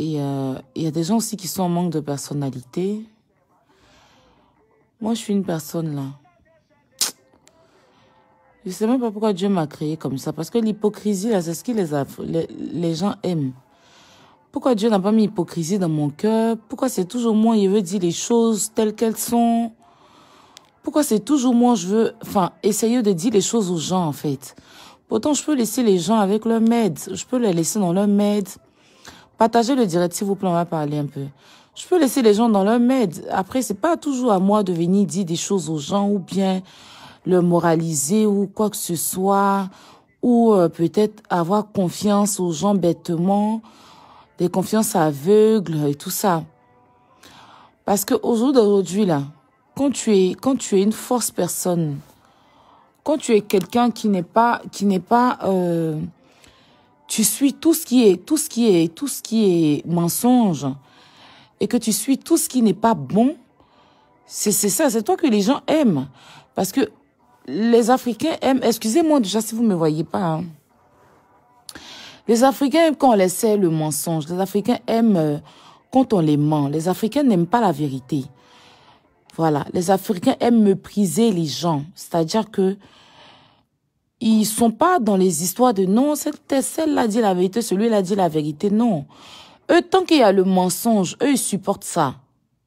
Et euh, il y a des gens aussi qui sont en manque de personnalité. Moi, je suis une personne là. Je sais même pas pourquoi Dieu m'a créé comme ça. Parce que l'hypocrisie, là, c'est ce que les, gens aiment. Pourquoi Dieu n'a pas mis l'hypocrisie dans mon cœur Pourquoi c'est toujours moi, il veut dire les choses telles qu'elles sont Pourquoi c'est toujours moi, je veux... Enfin, essayer de dire les choses aux gens, en fait. Pourtant, je peux laisser les gens avec leur maître. Je peux les laisser dans leur maître. Partagez le direct, s'il vous plaît, on va parler un peu. Je peux laisser les gens dans leur mède. Après, c'est pas toujours à moi de venir dire des choses aux gens ou bien le moraliser ou quoi que ce soit ou euh, peut-être avoir confiance aux gens bêtement, des confiances aveugles et tout ça. Parce que aujourd'hui jour là, quand tu es quand tu es une force personne, quand tu es quelqu'un qui n'est pas qui n'est pas euh, tu suis tout ce qui est, tout ce qui est, tout ce qui est mensonge et que tu suis tout ce qui n'est pas bon, c'est c'est ça, c'est toi que les gens aiment. Parce que les Africains aiment, excusez-moi déjà si vous me voyez pas, hein. les Africains aiment quand on les sait le mensonge, les Africains aiment euh, quand on les ment, les Africains n'aiment pas la vérité. Voilà, les Africains aiment mépriser les gens, c'est-à-dire que ils sont pas dans les histoires de non, celle-là dit la vérité, celui-là dit la vérité. Non. Eux, tant qu'il y a le mensonge, eux, ils supportent ça.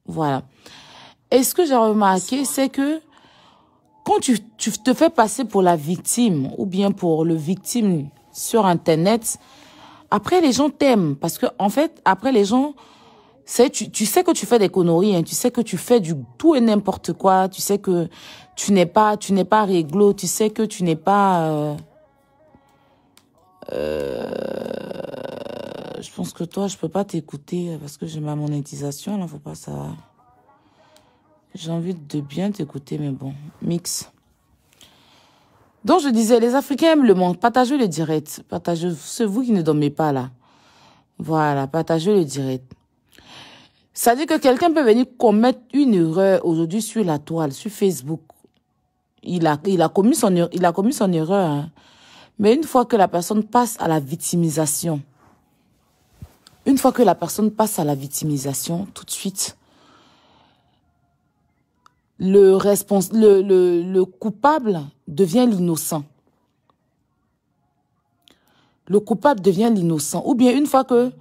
Voilà. Et ce que j'ai remarqué, c'est que quand tu, tu, te fais passer pour la victime ou bien pour le victime sur Internet, après les gens t'aiment parce que en fait, après les gens tu, tu sais que tu fais des conneries, hein, tu sais que tu fais du tout et n'importe quoi, tu sais que tu n'es pas tu n'es pas réglo, tu sais que tu n'es pas euh, euh, je pense que toi je peux pas t'écouter parce que j'ai ma monétisation là, faut pas ça. J'ai envie de bien t'écouter mais bon, mix. Donc je disais, les Africains aiment le monde. Partagez le direct. Partagez, c'est vous qui ne dormez pas là. Voilà, partagez le direct. Ça dire que quelqu'un peut venir commettre une erreur aujourd'hui sur la toile, sur Facebook. Il a, il a commis son, er, il a commis son erreur. Hein. Mais une fois que la personne passe à la victimisation, une fois que la personne passe à la victimisation, tout de suite, le, responsable, le, le, le coupable devient l'innocent. Le coupable devient l'innocent. Ou bien une fois que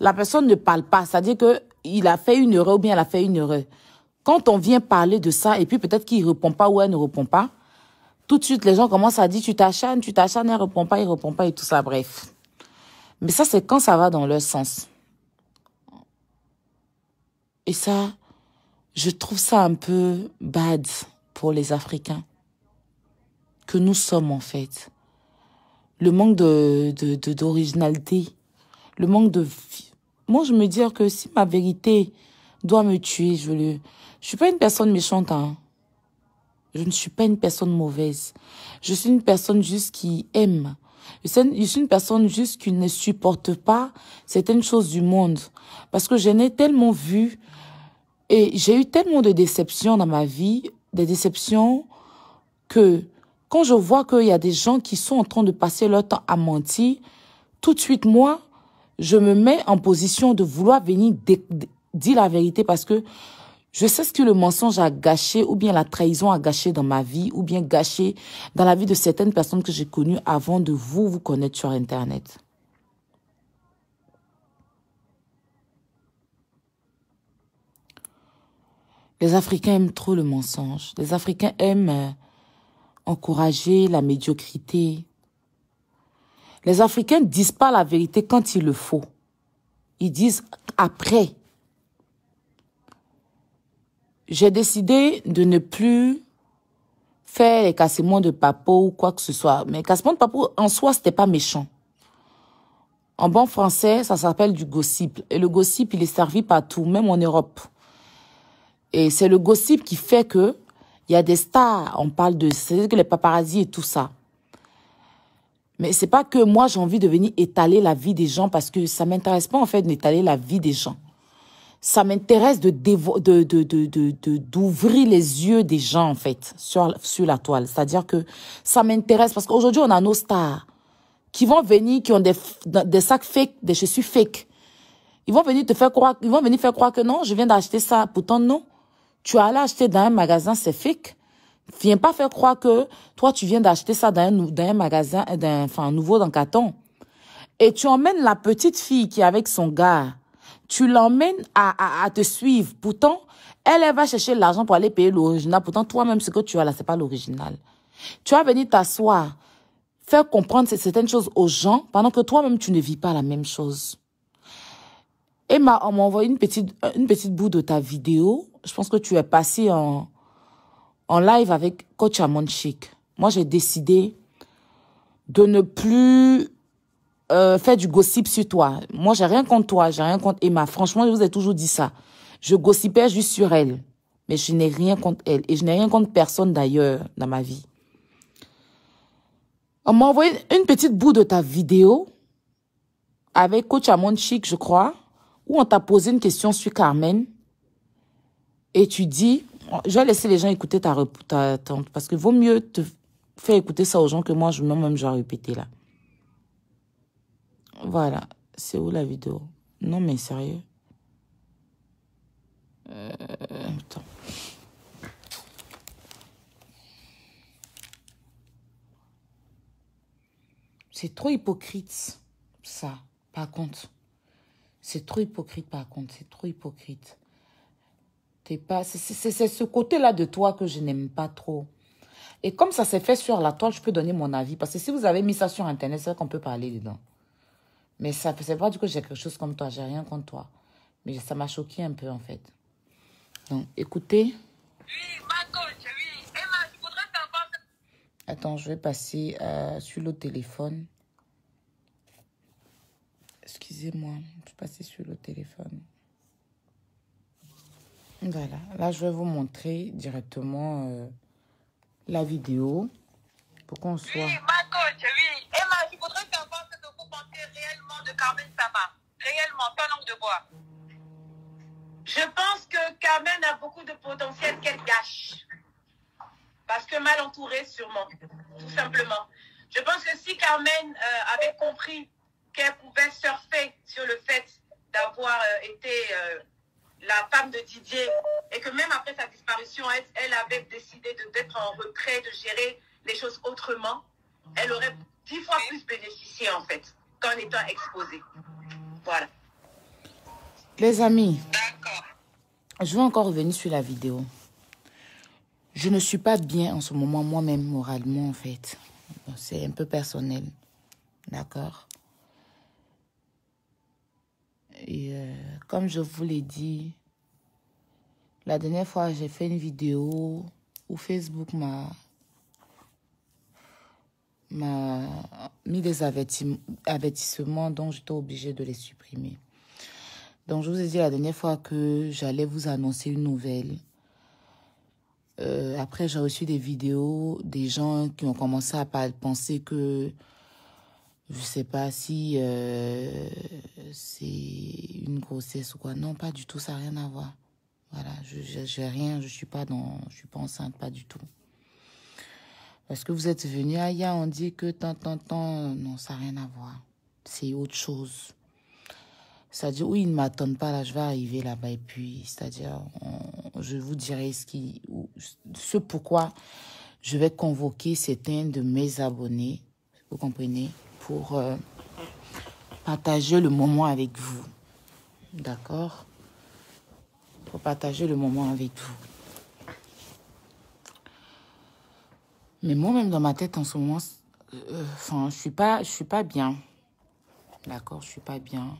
la personne ne parle pas, c'est-à-dire que il a fait une erreur ou bien elle a fait une erreur. Quand on vient parler de ça, et puis peut-être qu'il répond pas ou elle ne répond pas, tout de suite, les gens commencent à dire, tu t'acharnes, tu t'acharnes, elle répond pas, il répond pas et tout ça, bref. Mais ça, c'est quand ça va dans leur sens. Et ça, je trouve ça un peu bad pour les Africains que nous sommes en fait. Le manque de d'originalité, le manque de moi, je me dis que si ma vérité doit me tuer, je le... Je suis pas une personne méchante, hein. Je ne suis pas une personne mauvaise. Je suis une personne juste qui aime. Je suis une personne juste qui ne supporte pas certaines choses du monde. Parce que j'en ai tellement vu et j'ai eu tellement de déceptions dans ma vie, des déceptions que quand je vois qu'il y a des gens qui sont en train de passer leur temps à mentir, tout de suite, moi, je me mets en position de vouloir venir dire la vérité parce que je sais ce que le mensonge a gâché ou bien la trahison a gâché dans ma vie ou bien gâché dans la vie de certaines personnes que j'ai connues avant de vous vous connaître sur Internet. Les Africains aiment trop le mensonge. Les Africains aiment euh, encourager la médiocrité, les Africains disent pas la vérité quand il le faut. Ils disent après. J'ai décidé de ne plus faire les cassements de papot ou quoi que ce soit. Mais cassements de papot en soi, c'était pas méchant. En bon français, ça s'appelle du gossip. Et le gossip, il est servi partout, même en Europe. Et c'est le gossip qui fait que il y a des stars, on parle de, c'est que les paparazzis et tout ça. Mais c'est pas que moi j'ai envie de venir étaler la vie des gens parce que ça m'intéresse pas en fait d'étaler la vie des gens. Ça m'intéresse de d'ouvrir de, de, de, les yeux des gens en fait sur sur la toile. C'est-à-dire que ça m'intéresse parce qu'aujourd'hui on a nos stars qui vont venir qui ont des des sacs fake, des chaussures fake. Ils vont venir te faire croire, ils vont venir faire croire que non, je viens d'acheter ça. Pourtant non, tu as allé acheter dans un magasin c'est fake. Viens pas faire croire que toi, tu viens d'acheter ça dans un, dans magasin, euh, d'un, enfin, nouveau dans Et tu emmènes la petite fille qui est avec son gars. Tu l'emmènes à, à, te suivre. Pourtant, elle, elle va chercher l'argent pour aller payer l'original. Pourtant, toi-même, ce que tu as là, c'est pas l'original. Tu vas venir t'asseoir, faire comprendre certaines choses aux gens pendant que toi-même, tu ne vis pas la même chose. Emma, on m'a envoyé une petite, une petite bout de ta vidéo. Je pense que tu es passé en, en live avec Coach Amonchik, moi j'ai décidé de ne plus euh, faire du gossip sur toi. Moi j'ai rien contre toi, j'ai rien contre Emma. Franchement, je vous ai toujours dit ça. Je gossipais juste sur elle, mais je n'ai rien contre elle et je n'ai rien contre personne d'ailleurs dans ma vie. On m'a envoyé une petite bout de ta vidéo avec Coach Amonchik, je crois, où on t'a posé une question sur Carmen et tu dis je vais laisser les gens écouter ta, ta tante parce que vaut mieux te faire écouter ça aux gens que moi, je même répéter, répété là. Voilà. C'est où la vidéo Non, mais sérieux. Euh, C'est trop hypocrite, ça, par contre. C'est trop hypocrite, par contre. C'est trop hypocrite pas, c'est ce côté-là de toi que je n'aime pas trop. Et comme ça s'est fait sur la toile, je peux donner mon avis. Parce que si vous avez mis ça sur Internet, c'est vrai qu'on peut parler dedans. Mais ça ne pas du que j'ai quelque chose comme toi, j'ai rien contre toi. Mais ça m'a choqué un peu en fait. Donc écoutez. Oui, ma coach, oui. Emma, tu voudrais Attends, je vais passer euh, sur le téléphone. Excusez-moi, je vais passer sur le téléphone. Voilà, là je vais vous montrer directement euh, la vidéo pour qu'on soit... Oui, ma coach, oui. Emma, je voudrais savoir ce que vous pensez réellement de Carmen Sama. Réellement, pas langue de bois. Je pense que Carmen a beaucoup de potentiel qu'elle gâche. Parce que mal entourée sûrement, tout simplement. Je pense que si Carmen euh, avait compris qu'elle pouvait surfer sur le fait d'avoir euh, été la femme de Didier, et que même après sa disparition, elle, avait décidé d'être en retrait, de gérer les choses autrement, elle aurait dix fois plus bénéficié en fait qu'en étant exposée. Voilà. Les amis, je veux encore revenir sur la vidéo. Je ne suis pas bien en ce moment moi-même moralement en fait. C'est un peu personnel. D'accord et euh, comme je vous l'ai dit, la dernière fois, j'ai fait une vidéo où Facebook m'a m'a mis des avertissements dont j'étais obligée de les supprimer. Donc, je vous ai dit la dernière fois que j'allais vous annoncer une nouvelle. Euh, après, j'ai reçu des vidéos des gens qui ont commencé à penser que je sais pas si euh, c'est une grossesse ou quoi. Non, pas du tout, ça n'a rien à voir. Voilà, je j'ai rien, je suis pas dans, je suis pas enceinte, pas du tout. Parce que vous êtes venu ailleurs, ah, on dit que tant, tant, tant, non, ça n'a rien à voir. C'est autre chose. C'est-à-dire, oui, ils ne m'attendent pas, là, je vais arriver là-bas, et puis, c'est-à-dire, je vous dirai ce qui, ce pourquoi je vais convoquer certains de mes abonnés, vous comprenez pour euh, partager le moment avec vous. D'accord Pour partager le moment avec vous. Mais moi-même, dans ma tête, en ce moment, euh, je suis pas, suis pas bien. D'accord Je suis pas bien.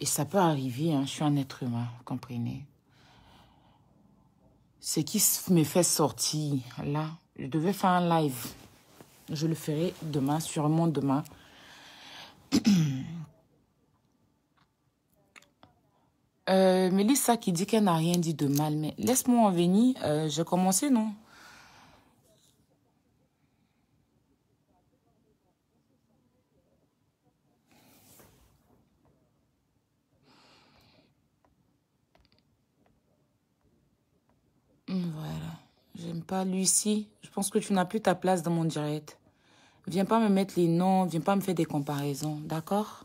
Et ça peut arriver, hein, je suis un être humain, comprenez ce qui me fait sortir là, je devais faire un live je le ferai demain, sûrement demain. euh, Mélissa qui dit qu'elle n'a rien dit de mal, mais laisse-moi en venir. Euh, j'ai commencé, non Lucie, je pense que tu n'as plus ta place dans mon direct. Viens pas me mettre les noms, viens pas me faire des comparaisons, d'accord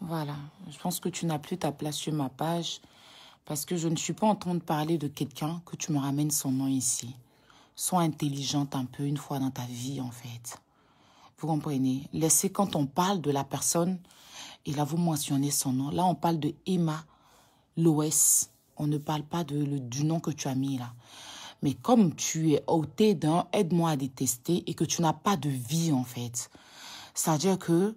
Voilà, je pense que tu n'as plus ta place sur ma page parce que je ne suis pas en train de parler de quelqu'un que tu me ramènes son nom ici. Sois intelligente un peu une fois dans ta vie, en fait. Vous comprenez Laissez quand on parle de la personne, et là vous mentionnez son nom. Là, on parle de Emma Loès. On ne parle pas du nom que tu as mis là. Mais comme tu es ôté d'un aide-moi à détester et que tu n'as pas de vie en fait, c'est-à-dire que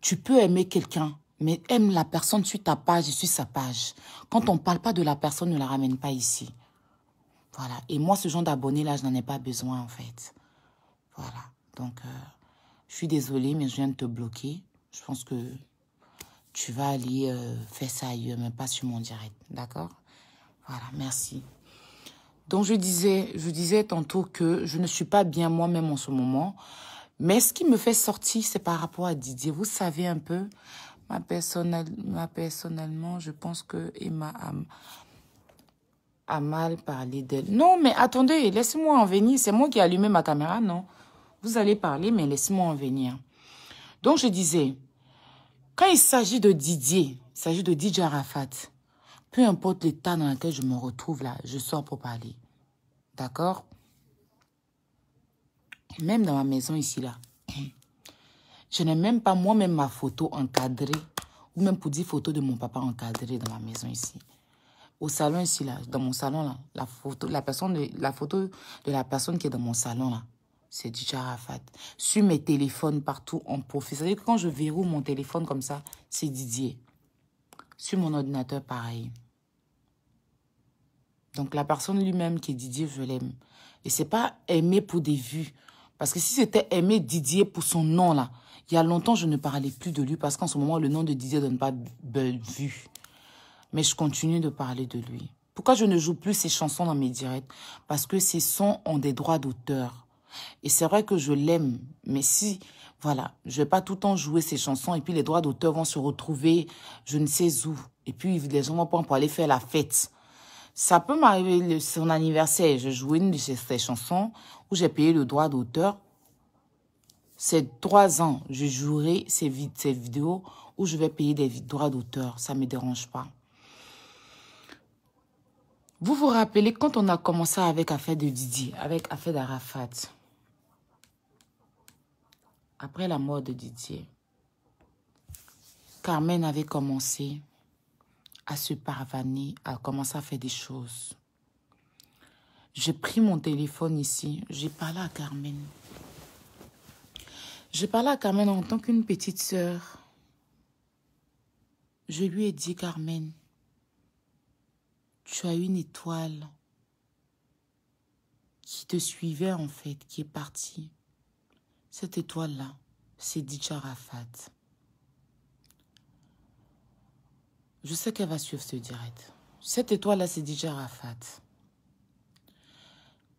tu peux aimer quelqu'un, mais aime la personne, suis ta page, je suis sa page. Quand on ne parle pas de la personne, ne la ramène pas ici. Voilà. Et moi, ce genre d'abonné-là, je n'en ai pas besoin, en fait. Voilà. Donc, euh, je suis désolée, mais je viens de te bloquer. Je pense que tu vas aller euh, faire ça ailleurs, mais pas sur mon direct. D'accord Voilà, merci. Donc je disais, je disais tantôt que je ne suis pas bien moi-même en ce moment. Mais ce qui me fait sortir, c'est par rapport à Didier. Vous savez un peu, ma, personnellement, je pense que Emma a, mal parlé d'elle. Non, mais attendez, laissez-moi en venir. C'est moi qui ai allumé ma caméra, non Vous allez parler, mais laissez-moi en venir. Donc je disais, quand il s'agit de Didier, il s'agit de Didier Arafat, peu importe l'état dans lequel je me retrouve là, je sors pour parler. D'accord Même dans ma maison ici là, je n'ai même pas moi-même ma photo encadrée, ou même pour dire photo de mon papa encadrée dans ma maison ici. Au salon ici là, dans mon salon là, la photo, la personne de, la photo de la personne qui est dans mon salon là, c'est du Sur mes téléphones partout, en profil. C'est-à-dire que quand je verrouille mon téléphone comme ça, c'est Didier. Sur mon ordinateur, pareil. Donc la personne lui-même qui est Didier, je l'aime. Et c'est pas aimer pour des vues. Parce que si c'était aimer Didier pour son nom, là, il y a longtemps, je ne parlais plus de lui parce qu'en ce moment, le nom de Didier donne pas de vues. Mais je continue de parler de lui. Pourquoi je ne joue plus ces chansons dans mes directs Parce que ces sons ont des droits d'auteur. Et c'est vrai que je l'aime, mais si, voilà, je vais pas tout le temps jouer ces chansons et puis les droits d'auteur vont se retrouver je ne sais où. Et puis les gens vont pas pour aller faire la fête. Ça peut m'arriver son anniversaire, je joue une de ses chansons où j'ai payé le droit d'auteur. Ces trois ans, je jouerai ces, vidéos où je vais payer des droits d'auteur. Ça ne me dérange pas. Vous vous rappelez quand on a commencé avec affaire de Didier, avec affaire d'Arafat, après la mort de Didier, Carmen avait commencé à se parvaner, à commencer à faire des choses. J'ai pris mon téléphone ici, j'ai parlé à Carmen. J'ai parlé à Carmen en tant qu'une petite sœur. Je lui ai dit, Carmen, tu as une étoile qui te suivait en fait, qui est partie. Cette étoile-là, c'est dit Je sais qu'elle va suivre ce direct. Cette étoile-là, c'est DJ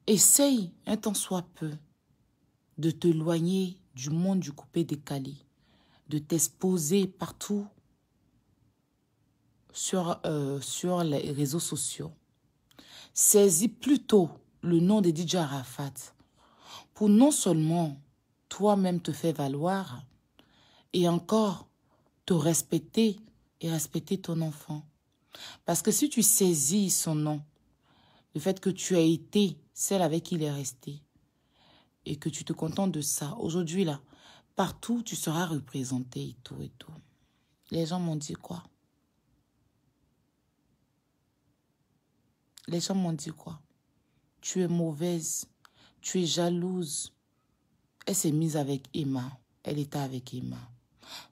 Essaye, un temps soit peu, de t'éloigner du monde du coupé décalé, de t'exposer partout sur, euh, sur les réseaux sociaux. Saisis plutôt le nom de DJ Arafat pour non seulement toi-même te faire valoir et encore te respecter et respecter ton enfant. Parce que si tu saisis son nom, le fait que tu as été celle avec qui il est resté, et que tu te contentes de ça, aujourd'hui là, partout tu seras représentée et tout et tout. Les gens m'ont dit quoi Les gens m'ont dit quoi Tu es mauvaise, tu es jalouse. Elle s'est mise avec Emma, elle était avec Emma.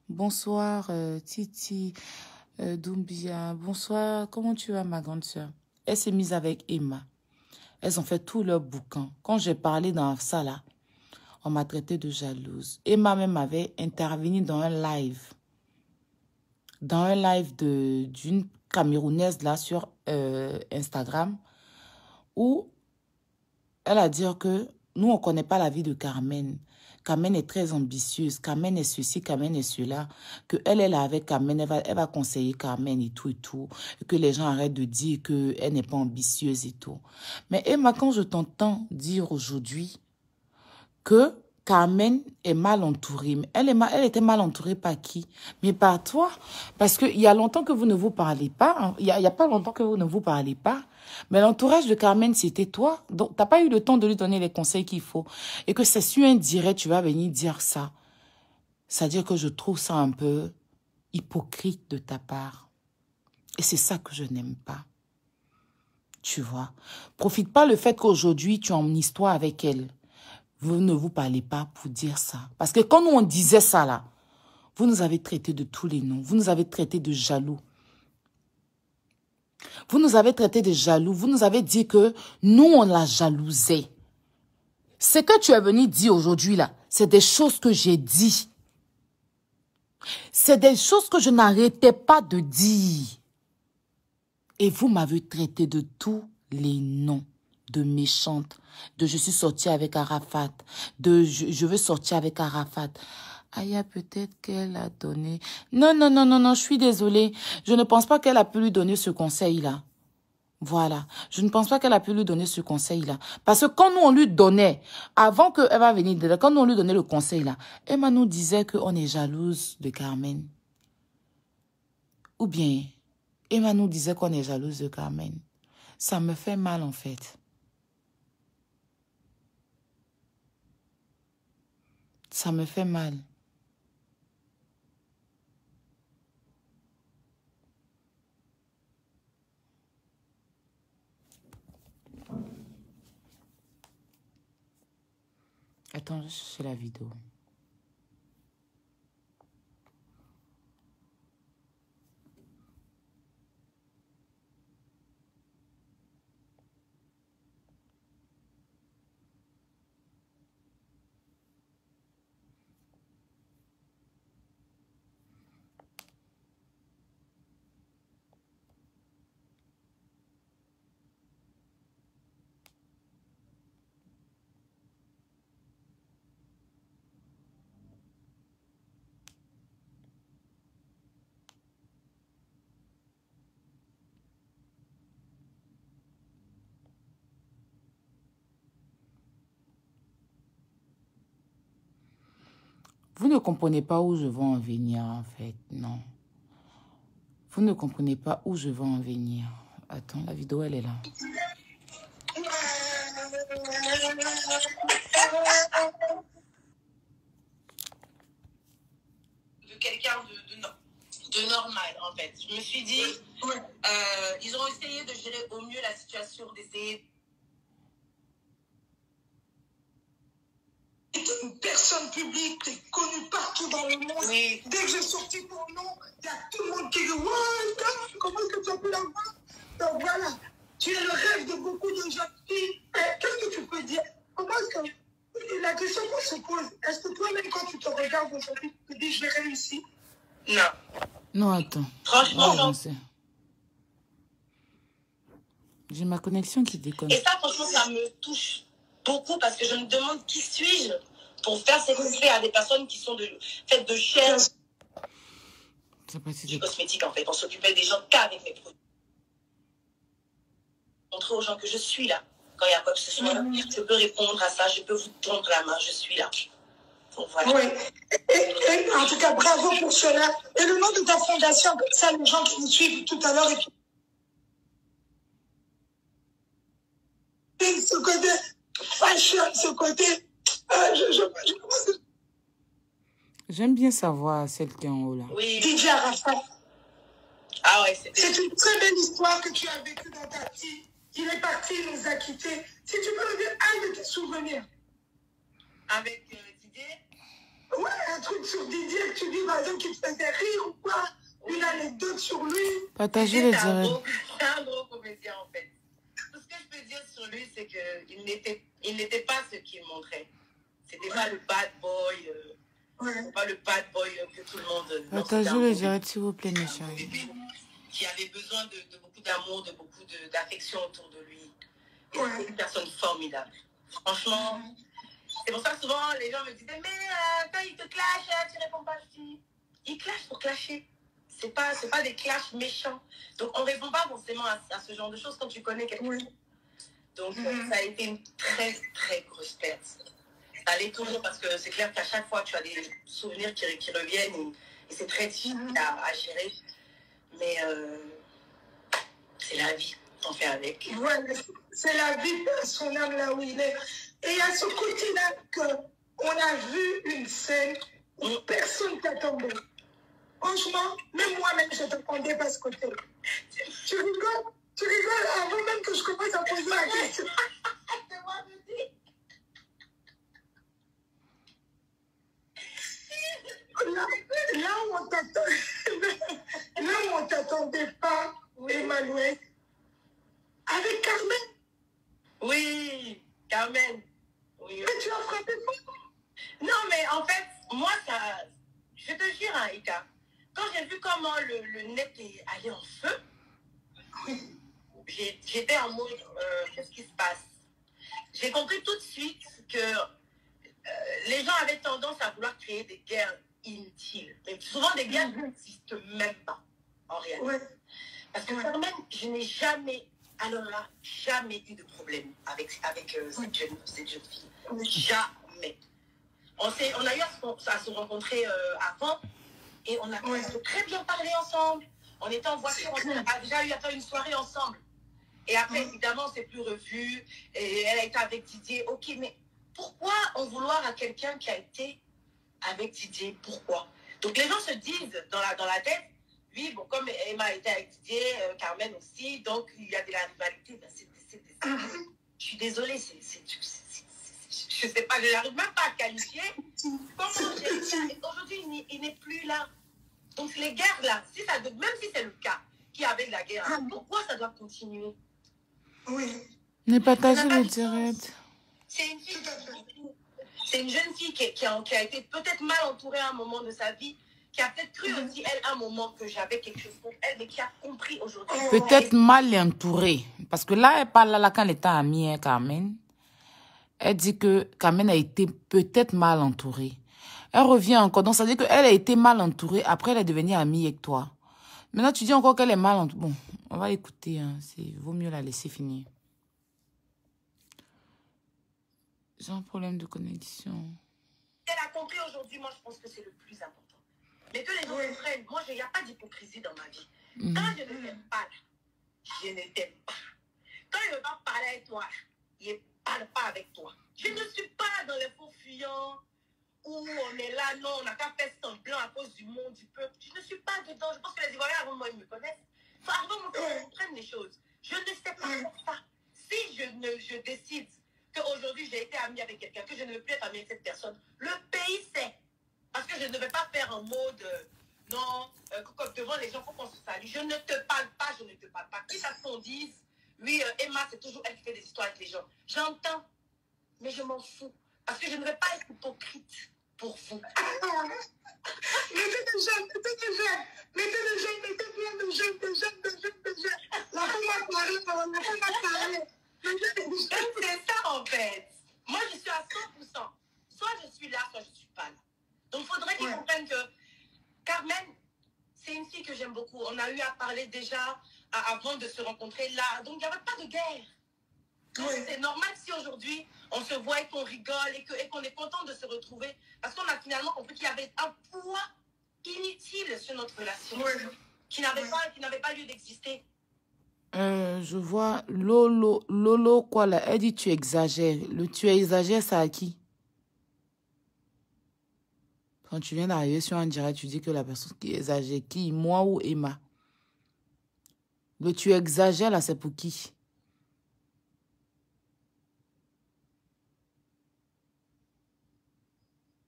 Bonsoir euh, Titi euh, Doumbia. Bonsoir, comment tu vas ma grande soeur Elle s'est mise avec Emma. Elles ont fait tout leur bouquin. Quand j'ai parlé dans ça là, on m'a traité de jalouse. Emma même avait intervenu dans un live. Dans un live d'une Camerounaise là sur euh, Instagram où elle a dit que nous, on ne connaît pas la vie de Carmen. Carmen est très ambitieuse, Carmen est ceci, Carmen est cela, que elle est là avec Carmen, elle va, conseiller Carmen et tout et tout, que les gens arrêtent de dire qu'elle n'est pas ambitieuse et tout. Mais Emma, quand je t'entends dire aujourd'hui que Carmen est mal entourée. Elle, est elle était mal entourée par qui Mais par toi. Parce qu'il y a longtemps que vous ne vous parlez pas. Hein. Il n'y y a pas longtemps que vous ne vous parlez pas. Mais l'entourage de Carmen, c'était toi. Donc, t'as pas eu le temps de lui donner les conseils qu'il faut. Et que c'est sur un direct, tu vas venir dire ça. C'est-à-dire que je trouve ça un peu hypocrite de ta part. Et c'est ça que je n'aime pas. Tu vois. Profite pas le fait qu'aujourd'hui, tu es une histoire avec elle. Vous ne vous parlez pas pour dire ça. Parce que quand nous, on disait ça là, vous nous avez traités de tous les noms. Vous nous avez traités de jaloux. Vous nous avez traité de jaloux. Vous nous avez dit que nous, on la jalousait. Ce que tu es venu dire aujourd'hui, là, c'est des choses que j'ai dit. C'est des choses que je n'arrêtais pas de dire. Et vous m'avez traité de tous les noms de méchante, de je suis sortie avec Arafat, de je veux sortir avec Arafat. Aya, peut-être qu'elle a donné... Non, non, non, non, non, je suis désolée. Je ne pense pas qu'elle a pu lui donner ce conseil-là. Voilà. Je ne pense pas qu'elle a pu lui donner ce conseil-là. Parce que quand nous, on lui donnait, avant qu'elle va venir, quand nous, on lui donnait le conseil-là, Emma nous disait qu'on est jalouse de Carmen. Ou bien, Emma nous disait qu'on est jalouse de Carmen. Ça me fait mal, en fait. Ça me fait mal. Attends, c'est la vidéo. Vous ne comprenez pas où je vais en venir, en fait, non. Vous ne comprenez pas où je vais en venir. Attends, la vidéo, elle est là. De quelqu'un de, normal, en fait. Je me suis dit, euh, ils ont essayé de gérer au mieux la situation, d'essayer est une personne publique t'es connue partout dans le monde. Dès que j'ai sorti ton nom, il y a tout le monde qui dit Ouais, comment est-ce que tu as pu l'avoir Donc voilà, tu es le rêve de beaucoup de gens. filles. Qu'est-ce que tu peux dire Comment est-ce que. La question qu'on se pose, est-ce que toi-même, quand tu te regardes aujourd'hui, tu te dis J'ai réussi ?» Non. Non, attends. Franchement, ah, non. J'ai ma connexion qui déconne. Et ça, franchement, ça me touche beaucoup parce que je me demande qui suis-je pour faire ces fais à des personnes qui sont faites de chair. Du cosmétique en fait. pour s'occuper des gens qu'avec mes produits. Montrer aux gens que je suis là. Quand il y a quoi que ce soit, mm-hmm. je peux répondre à ça, je peux vous tendre la main, je suis là. voilà. Oui. en tout cas, bravo pour cela. Et le nom de ta fondation, ça, les gens qui nous suivent tout à l'heure et qui. Ce de ah, ce côté. Ah, J'aime bien savoir celle qui est en haut là. Oui, DJ Arafat. Ah ouais, c'est une très belle histoire que tu as vécue dans ta vie. Il est parti, il nous a quittés. Si tu peux me dire un de tes souvenirs. Avec euh, Didier Ouais, un truc sur Didier que tu dis, par exemple, qui te faisait rire ou quoi. Une anecdote sur lui. Partagez les C'est un gros comédien en fait peux dire sur lui, c'est qu'il n'était, il n'était pas ce qu'il montrait. C'était pas le bad boy. Euh, pas le bad boy euh, que tout le monde. Euh, Attends, les s'il vous plaît, mes Qui avait besoin de, beaucoup d'amour, de beaucoup d'affection autour de lui. une personne formidable. Franchement, c'est pour ça que souvent les gens me disaient Mais quand il te clash, tu réponds pas. si. Il clash pour clasher c'est pas c'est pas des clashs méchants donc on répond pas forcément à, ce genre de choses quand tu connais quelqu'un donc, mhm. ça a été une très, très grosse perte. Allez toujours parce que c'est clair qu'à chaque fois, tu as des souvenirs qui, reviennent et, c'est très difficile mhm. à, gérer. Mais euh, c'est la vie, on fait avec. c'est la vie, son âme là où il est. Et à ce côté-là, on a vu une scène où mm. personne t'a tombé. Franchement, même moi-même, je prendais pas ce côté. Tu rigoles tu rigoles avant même que je commence à poser la question. Là, là, où on ne t'attendait pas, Emmanuel, avec Carmen. Oui, Carmen. Oui. Mais tu as frappé fort. Non, mais en fait, moi, ça. Je te jure, hein, Ika, quand j'ai vu comment le, le net est allé en feu, oui j'étais en mode, euh, qu'est-ce qui se passe J'ai compris tout de suite que euh, les gens avaient tendance à vouloir créer des guerres inutiles, souvent des guerres qui mhm. n'existent même pas, en réalité. Parce que moi-même, je n'ai jamais, alors là, jamais eu de problème avec, avec euh, cette, jeune, fille. Jamais. On, on a eu à, se, rencontrer avant et on a très bien parlé ensemble. On était en voiture, on a déjà eu à faire une soirée ensemble. Et après, hein? évidemment, c'est plus revu. elle a été avec Didier. Ok, mais pourquoi en vouloir à quelqu'un qui a été avec Didier Pourquoi Donc les gens se disent dans la, dans la tête, oui, comme Emma a été avec Didier, euh, Carmen aussi, donc il y a de la rivalité. Ben, ah. je suis désolée, c'est, je ne sais pas, je n'arrive même pas à qualifier. aujourd'hui, il n'est, plus là. Donc les guerres là, même si c'est le cas, qui avait de la guerre, ah pourquoi ça doit continuer oui. N'est pas ta le direct. C'est une, une, jeune fille qui, a, été peut-être mal entourée à un moment de sa vie, qui a peut-être cru mhm. aussi, elle, à un moment que j'avais quelque chose pour elle, mais qui a compris aujourd'hui. Peut-être mal entourée. Parce que là, elle parle là quand elle était amie, avec Carmen. Elle dit que Carmen a été peut-être mal entourée. Elle revient encore. Donc, ça veut dire qu'elle a été mal entourée. Après, elle est devenue amie avec toi. Maintenant, tu dis encore qu'elle est mal. Bon, on va écouter. Hein. Il vaut mieux la laisser finir. J'ai un problème de connexion. Elle a compris aujourd'hui, moi je pense que c'est le plus important. Mais que les gens frères. moi il n'y a pas d'hypocrisie dans ma vie. Mm. Quand je ne t'aime pas, je ne t'aime pas. Quand je ne veux pas parler avec toi, je ne parle pas avec toi. Je ne suis pas dans les faux fuyants où on est là, non, on n'a pas fait semblant à cause du monde, du peuple. Je ne suis pas dedans. Je pense que les Ivoiriens avant moi, ils me connaissent. Enfin, avant ils comprennent les choses. Je ne sais pas faire ça. Si je, ne, je décide qu'aujourd'hui j'ai été amie avec quelqu'un, que je ne veux plus être amie avec cette personne, le pays sait. Parce que je ne vais pas faire un mot de... Euh, non, euh, devant les gens, faut qu'on se salue. Je ne te parle pas, je ne te parle pas. Qui ce qu'on dise, oui, euh, Emma, c'est toujours elle qui fait des histoires avec les gens. J'entends, mais je m'en fous. Parce que je ne vais pas être hypocrite pour vous. mettez des jeunes, mettez des jeunes, mettez des jeunes, mettez bien des jeunes, des jeunes, des jeunes, des jeunes. La femme a parlé, la femme a parlé. C'est ça en fait. Moi, je suis à 100%. Soit je suis là, soit je ne suis pas là. Donc, il faudrait qu'ils ouais. comprennent que Carmen, c'est une fille que j'aime beaucoup. On a eu à parler déjà avant de se rencontrer là. Donc, il n'y a pas de guerre c'est normal si aujourd'hui on se voit et qu'on rigole et, qu'on est content de se retrouver parce qu'on a finalement compris qu'il y avait un poids inutile sur notre relation qui n'avait pas, qui n'avait pas lieu d'exister. Euh, je vois Lolo, Lolo quoi là, elle dit tu exagères. Le tu exagères, ça à qui Quand tu viens d'arriver sur un direct, tu dis que la personne qui exagère, qui Moi ou Emma Le tu exagères là, c'est pour qui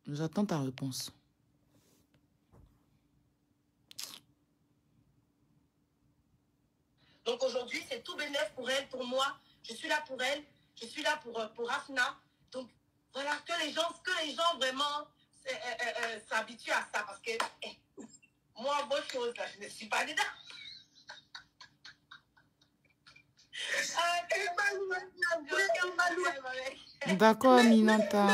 J'attends ta réponse. Donc aujourd'hui, c'est tout bénef pour elle, pour moi. Je suis là pour elle, je suis là pour, euh, pour Donc voilà, que les gens, que les gens vraiment euh, euh, s'habituent à ça. Parce que eh, moi, bonne chose, je ne suis pas dedans. Ah, D'accord, Minata.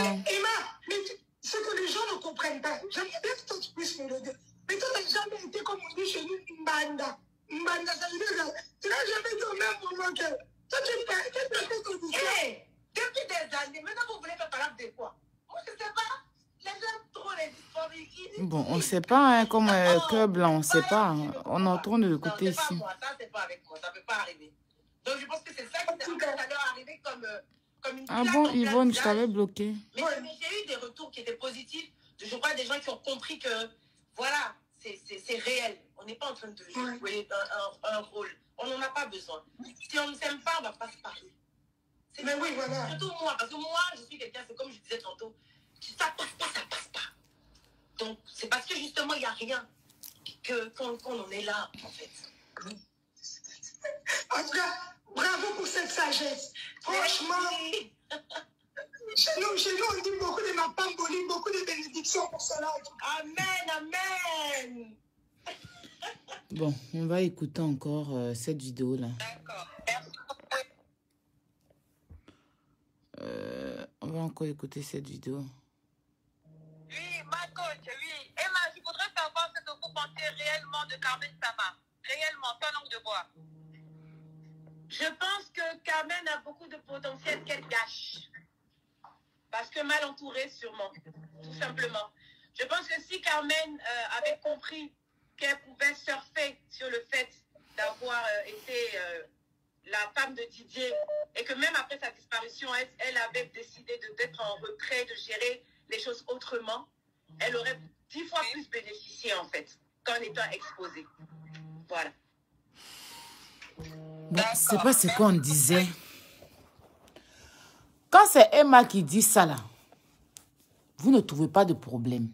Ce que les gens ne comprennent pas, j'aimerais bien que tu puisses me le dire. Mais tu n'as jamais été, comme on dit chez nous, Mbanda. Mbanda, ça veut dire que tu n'as jamais été au même moment que. Toi, tu parles, tu été fais comme ça. Eh, depuis des années, maintenant, vous voulez me parler de quoi Moi, je ne sais pas. Les gens trop les Bon, on ne sait pas, hein, comme euh, cœur ah, blanc, on ne sait ah, pas. Ah, hein. On entend de côté ici. Pas moi, ça, c'est pas avec moi, ça ne peut pas arriver. Donc, je pense que c'est ça qui est arrivé comme. Euh, un Ah bon, Yvonne, je t'avais bloqué. Mais j'ai eu des retours qui étaient positifs. Je crois des gens qui ont compris que, voilà, c'est réel. On n'est pas en train de jouer un, un, rôle. On n'en a pas besoin. Si on ne s'aime pas, on ne va pas se parler. Mais oui, voilà. Surtout moi, parce que moi, je suis quelqu'un, c'est comme je disais tantôt, si ça passe pas, ça passe pas. Donc, c'est parce que justement, il n'y a rien qu'on qu en est là, en fait. en tout cas, Bravo pour cette sagesse. Franchement, chez nous, on dit beaucoup de beaucoup de bénédictions pour cela. Amen, amen. Bon, on va écouter encore euh, cette vidéo-là. D'accord. Euh, on va encore écouter cette vidéo. Oui, ma coach, oui. Emma, je voudrais savoir ce que vous pensez réellement de Carmen Sama. Réellement, pas langue de bois. Je pense que Carmen a beaucoup de potentiel qu'elle gâche. Parce que mal entourée, sûrement, tout simplement. Je pense que si Carmen euh, avait compris qu'elle pouvait surfer sur le fait d'avoir euh, été euh, la femme de Didier et que même après sa disparition, elle, elle avait décidé d'être en retrait, de gérer les choses autrement, elle aurait dix fois plus bénéficié en fait qu'en étant exposée. Voilà c'est pas ce qu'on disait. Quand c'est Emma qui dit ça là, vous ne trouvez pas de problème.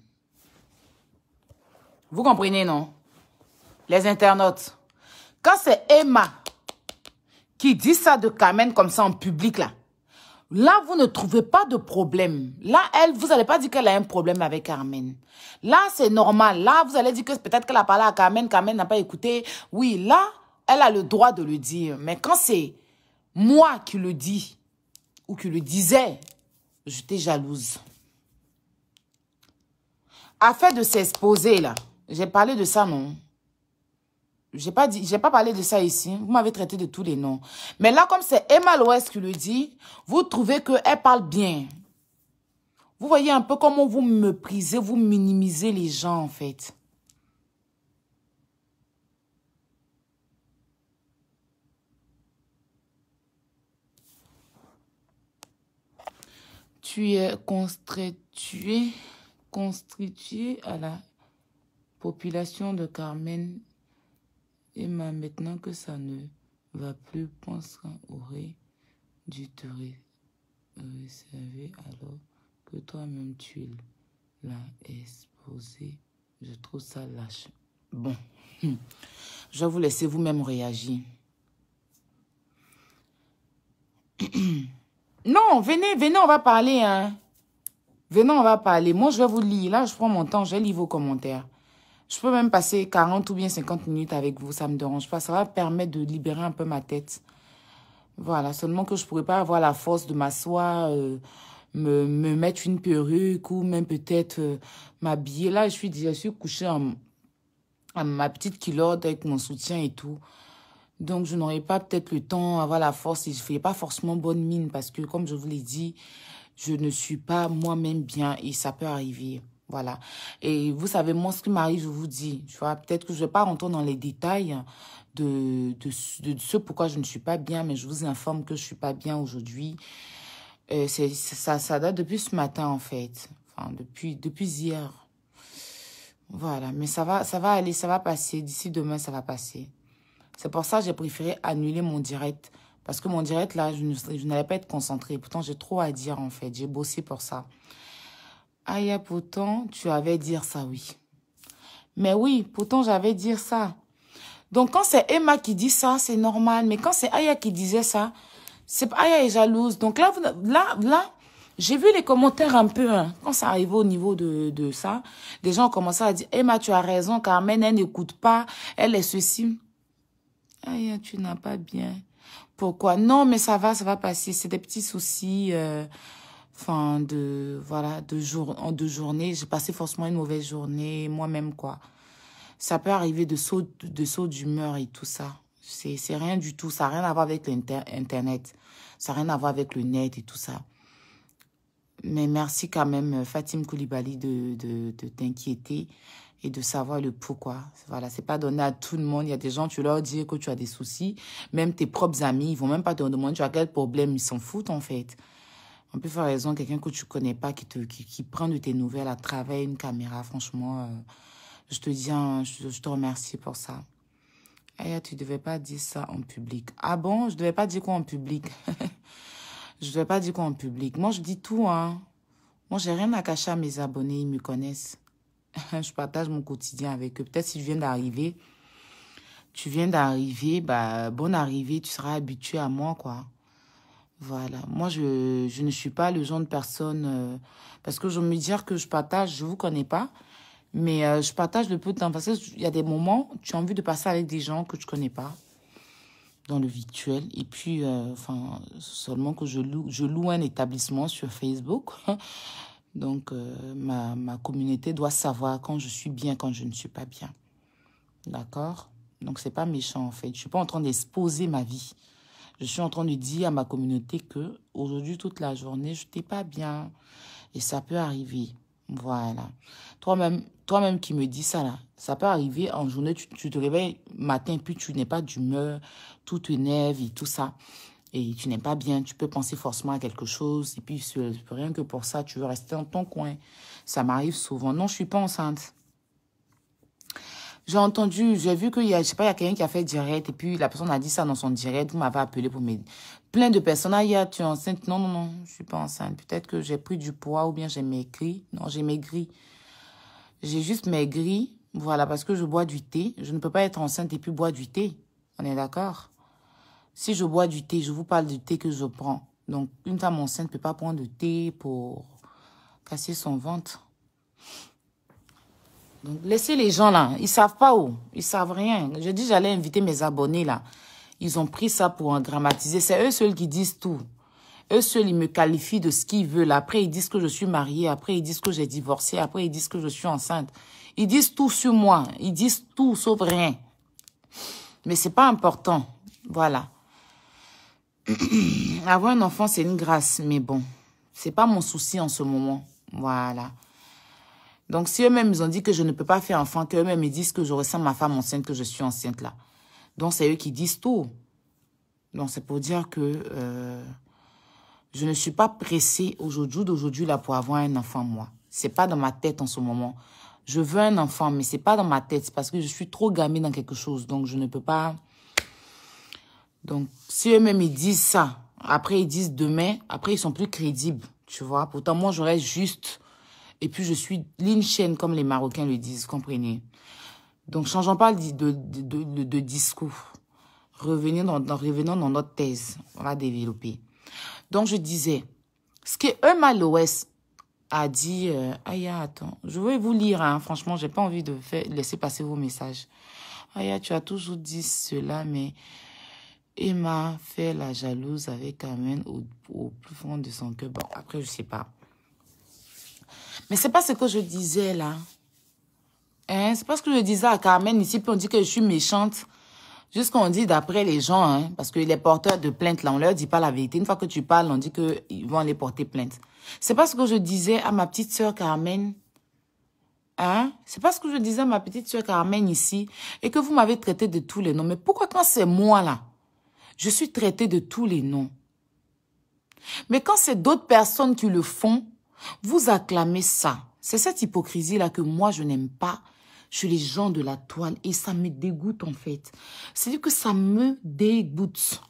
Vous comprenez, non? Les internautes. Quand c'est Emma qui dit ça de Carmen comme ça en public là, Là, vous ne trouvez pas de problème. Là, elle, vous n'allez pas dire qu'elle a un problème avec Carmen. Là, c'est normal. Là, vous allez dire que peut-être qu'elle a parlé à Carmen, Carmen n'a pas écouté. Oui, là, elle a le droit de le dire. Mais quand c'est moi qui le dis ou qui le disais, j'étais jalouse. Afin de s'exposer, là. J'ai parlé de ça, non J'ai pas dit, j'ai pas parlé de ça ici. Vous m'avez traité de tous les noms. Mais là, comme c'est Emma Loès qui le dit, vous trouvez qu'elle parle bien. Vous voyez un peu comment vous méprisez, vous minimisez les gens, en fait. tu es constitué, à la population de Carmen. Et maintenant que ça ne va plus, pense qu'on aurait dû te réserver alors que toi-même tu l'as exposé. Je trouve ça lâche. Bon, je vais vous laisser vous-même réagir. Non, venez, venez, on va parler. Hein. Venez, on va parler. Moi, je vais vous lire. Là, je prends mon temps, je lis vos commentaires. Je peux même passer 40 ou bien 50 minutes avec vous, ça ne me dérange pas. Ça va permettre de libérer un peu ma tête. Voilà, seulement que je ne pourrais pas avoir la force de m'asseoir, euh, me, me, mettre une perruque ou même peut-être euh, m'habiller. Là, je suis déjà je couché couchée en, en ma petite culotte avec mon soutien et tout. Donc, je n'aurais pas peut-être le temps, avoir la force. Et je ne pas forcément bonne mine parce que, comme je vous l'ai dit, je ne suis pas moi-même bien et ça peut arriver. Voilà. Et vous savez, moi, ce qui m'arrive, je vous dis, tu vois, peut-être que je ne vais pas rentrer dans les détails de, ce pourquoi je ne suis pas bien, mais je vous informe que je ne suis pas bien aujourd'hui. Euh, ça, ça date depuis ce matin, en fait. Enfin, depuis, depuis hier. Voilà. Mais ça va, ça va aller, ça va passer. D'ici demain, ça va passer. C'est pour ça que j'ai préféré annuler mon direct. Parce que mon direct, là, je, je n'allais pas être concentrée. Pourtant, j'ai trop à dire, en fait. J'ai bossé pour ça. Aya, pourtant, tu avais dire ça, oui. Mais oui, pourtant, j'avais dire ça. Donc, quand c'est Emma qui dit ça, c'est normal. Mais quand c'est Aya qui disait ça, c'est Aya est jalouse. Donc là, là, là, j'ai vu les commentaires un peu, hein. quand ça arrivait au niveau de, de ça, des gens commencé à dire, Emma, tu as raison, Carmen, elle n'écoute pas, elle est ceci. Aïe, tu n'as pas bien. Pourquoi Non, mais ça va, ça va passer. C'est des petits soucis. Euh, de, voilà, de jour, en deux journées. J'ai passé forcément une mauvaise journée, moi-même, quoi. Ça peut arriver de saut, de saut d'humeur et tout ça. C'est rien du tout. Ça n'a rien à voir avec l'Internet. Ça n'a rien à voir avec le net et tout ça. Mais merci quand même, euh, Fatim Koulibaly, de, de t'inquiéter et de savoir le pourquoi. Voilà, c'est pas donné à tout le monde. Il y a des gens, tu leur dis que tu as des soucis, même tes propres amis, ils vont même pas te demander tu as quel problème, ils s'en foutent en fait. On peut faire raison, quelqu'un que tu connais pas, qui, te, qui, qui, prend de tes nouvelles à travers une caméra, franchement, euh, je te dis, hein, je, te remercie pour ça. Aya, tu devais pas dire ça en public. Ah bon, je devais pas dire quoi en public Je devais pas dire quoi en public. Moi, je dis tout, hein. Moi, j'ai rien à cacher à mes abonnés, ils me connaissent. je partage mon quotidien avec eux. Peut-être si je viens d'arriver, tu viens d'arriver, bah, bonne arrivée, tu seras habitué à moi, quoi. Voilà. Moi, je, je ne suis pas le genre de personne... Euh, parce que je me dire que je partage, je vous connais pas, mais euh, je partage le peu de temps. Parce qu'il y a des moments, tu as envie de passer avec des gens que tu connais pas, dans le virtuel. Et puis, euh, enfin, seulement que je loue, je loue un établissement sur Facebook. Donc, euh, ma, communauté doit savoir quand je suis bien, quand je ne suis pas bien. D'accord Donc, c'est pas méchant, en fait. Je suis pas en train d'exposer ma vie. Je suis en train de dire à ma communauté que aujourd'hui, toute la journée, je n'étais pas bien. Et ça peut arriver. Voilà. Toi-même toi-même qui me dis ça, là, ça peut arriver en journée. Tu, te réveilles matin, puis tu n'es pas d'humeur, tout nerve et tout ça et tu n'es pas bien, tu peux penser forcément à quelque chose, et puis rien que pour ça, tu veux rester en ton coin. Ça m'arrive souvent. Non, je suis pas enceinte. J'ai entendu, j'ai vu qu'il y a, je sais pas, il y a quelqu'un qui a fait direct, et puis la personne a dit ça dans son direct, vous m'avez appelé pour mes... Plein de personnes, ah, tu es enceinte? Non, non, non, je suis pas enceinte. Peut-être que j'ai pris du poids, ou bien j'ai maigri. Non, j'ai maigri. J'ai juste maigri, voilà, parce que je bois du thé. Je ne peux pas être enceinte et puis boire du thé. On est d'accord? Si je bois du thé, je vous parle du thé que je prends. Donc, une femme enceinte ne peut pas prendre de thé pour casser son ventre. Donc, laissez les gens là. Ils savent pas où. Ils savent rien. Je dis, j'allais inviter mes abonnés là. Ils ont pris ça pour en dramatiser. C'est eux seuls qui disent tout. Eux seuls, ils me qualifient de ce qu'ils veulent. Après, ils disent que je suis mariée. Après, ils disent que j'ai divorcé. Après, ils disent que je suis enceinte. Ils disent tout sur moi. Ils disent tout sauf rien. Mais c'est pas important. Voilà. avoir un enfant, c'est une grâce, mais bon, c'est pas mon souci en ce moment. Voilà. Donc, si eux-mêmes, ils ont dit que je ne peux pas faire enfant, qu'eux-mêmes, ils disent que je ressens ma femme enceinte, que je suis enceinte là. Donc, c'est eux qui disent tout. Donc, c'est pour dire que euh, je ne suis pas pressée aujourd'hui, d'aujourd'hui là, pour avoir un enfant, moi. C'est pas dans ma tête en ce moment. Je veux un enfant, mais c'est pas dans ma tête. parce que je suis trop gamée dans quelque chose. Donc, je ne peux pas donc, si eux-mêmes, ils disent ça, après, ils disent demain, après, ils sont plus crédibles, tu vois. Pourtant, moi, je reste juste. Et puis, je suis l'inchaîne comme les Marocains le disent, comprenez. Donc, changeons pas de, de, de discours. Revenons dans, dans notre thèse. On va développer. Donc, je disais, ce que Emma a dit... Euh, attends, je vais vous lire. Hein, franchement, j'ai pas envie de faire, laisser passer vos messages. Aïe tu as toujours dit cela, mais Emma fait la jalouse avec Carmen au, plus fond de son cœur. Bon, après, je sais pas. Mais c'est pas ce que je disais là. Hein? C'est pas ce que je disais à Carmen ici, puis on dit que je suis méchante. Juste qu'on dit d'après les gens, hein, parce que les porteurs de plaintes. là, on leur dit pas la vérité. Une fois que tu parles, on dit qu'ils vont aller porter plainte. C'est pas ce que je disais à ma petite sœur Carmen. Hein? C'est pas ce que je disais à ma petite sœur Carmen ici. Et que vous m'avez traité de tous les noms. Mais pourquoi quand c'est moi, là, je suis traité de tous les noms. Mais quand c'est d'autres personnes qui le font, vous acclamez ça. C'est cette hypocrisie-là que moi, je n'aime pas chez les gens de la toile. Et ça me dégoûte, en fait. C'est-à-dire que ça me dégoûte.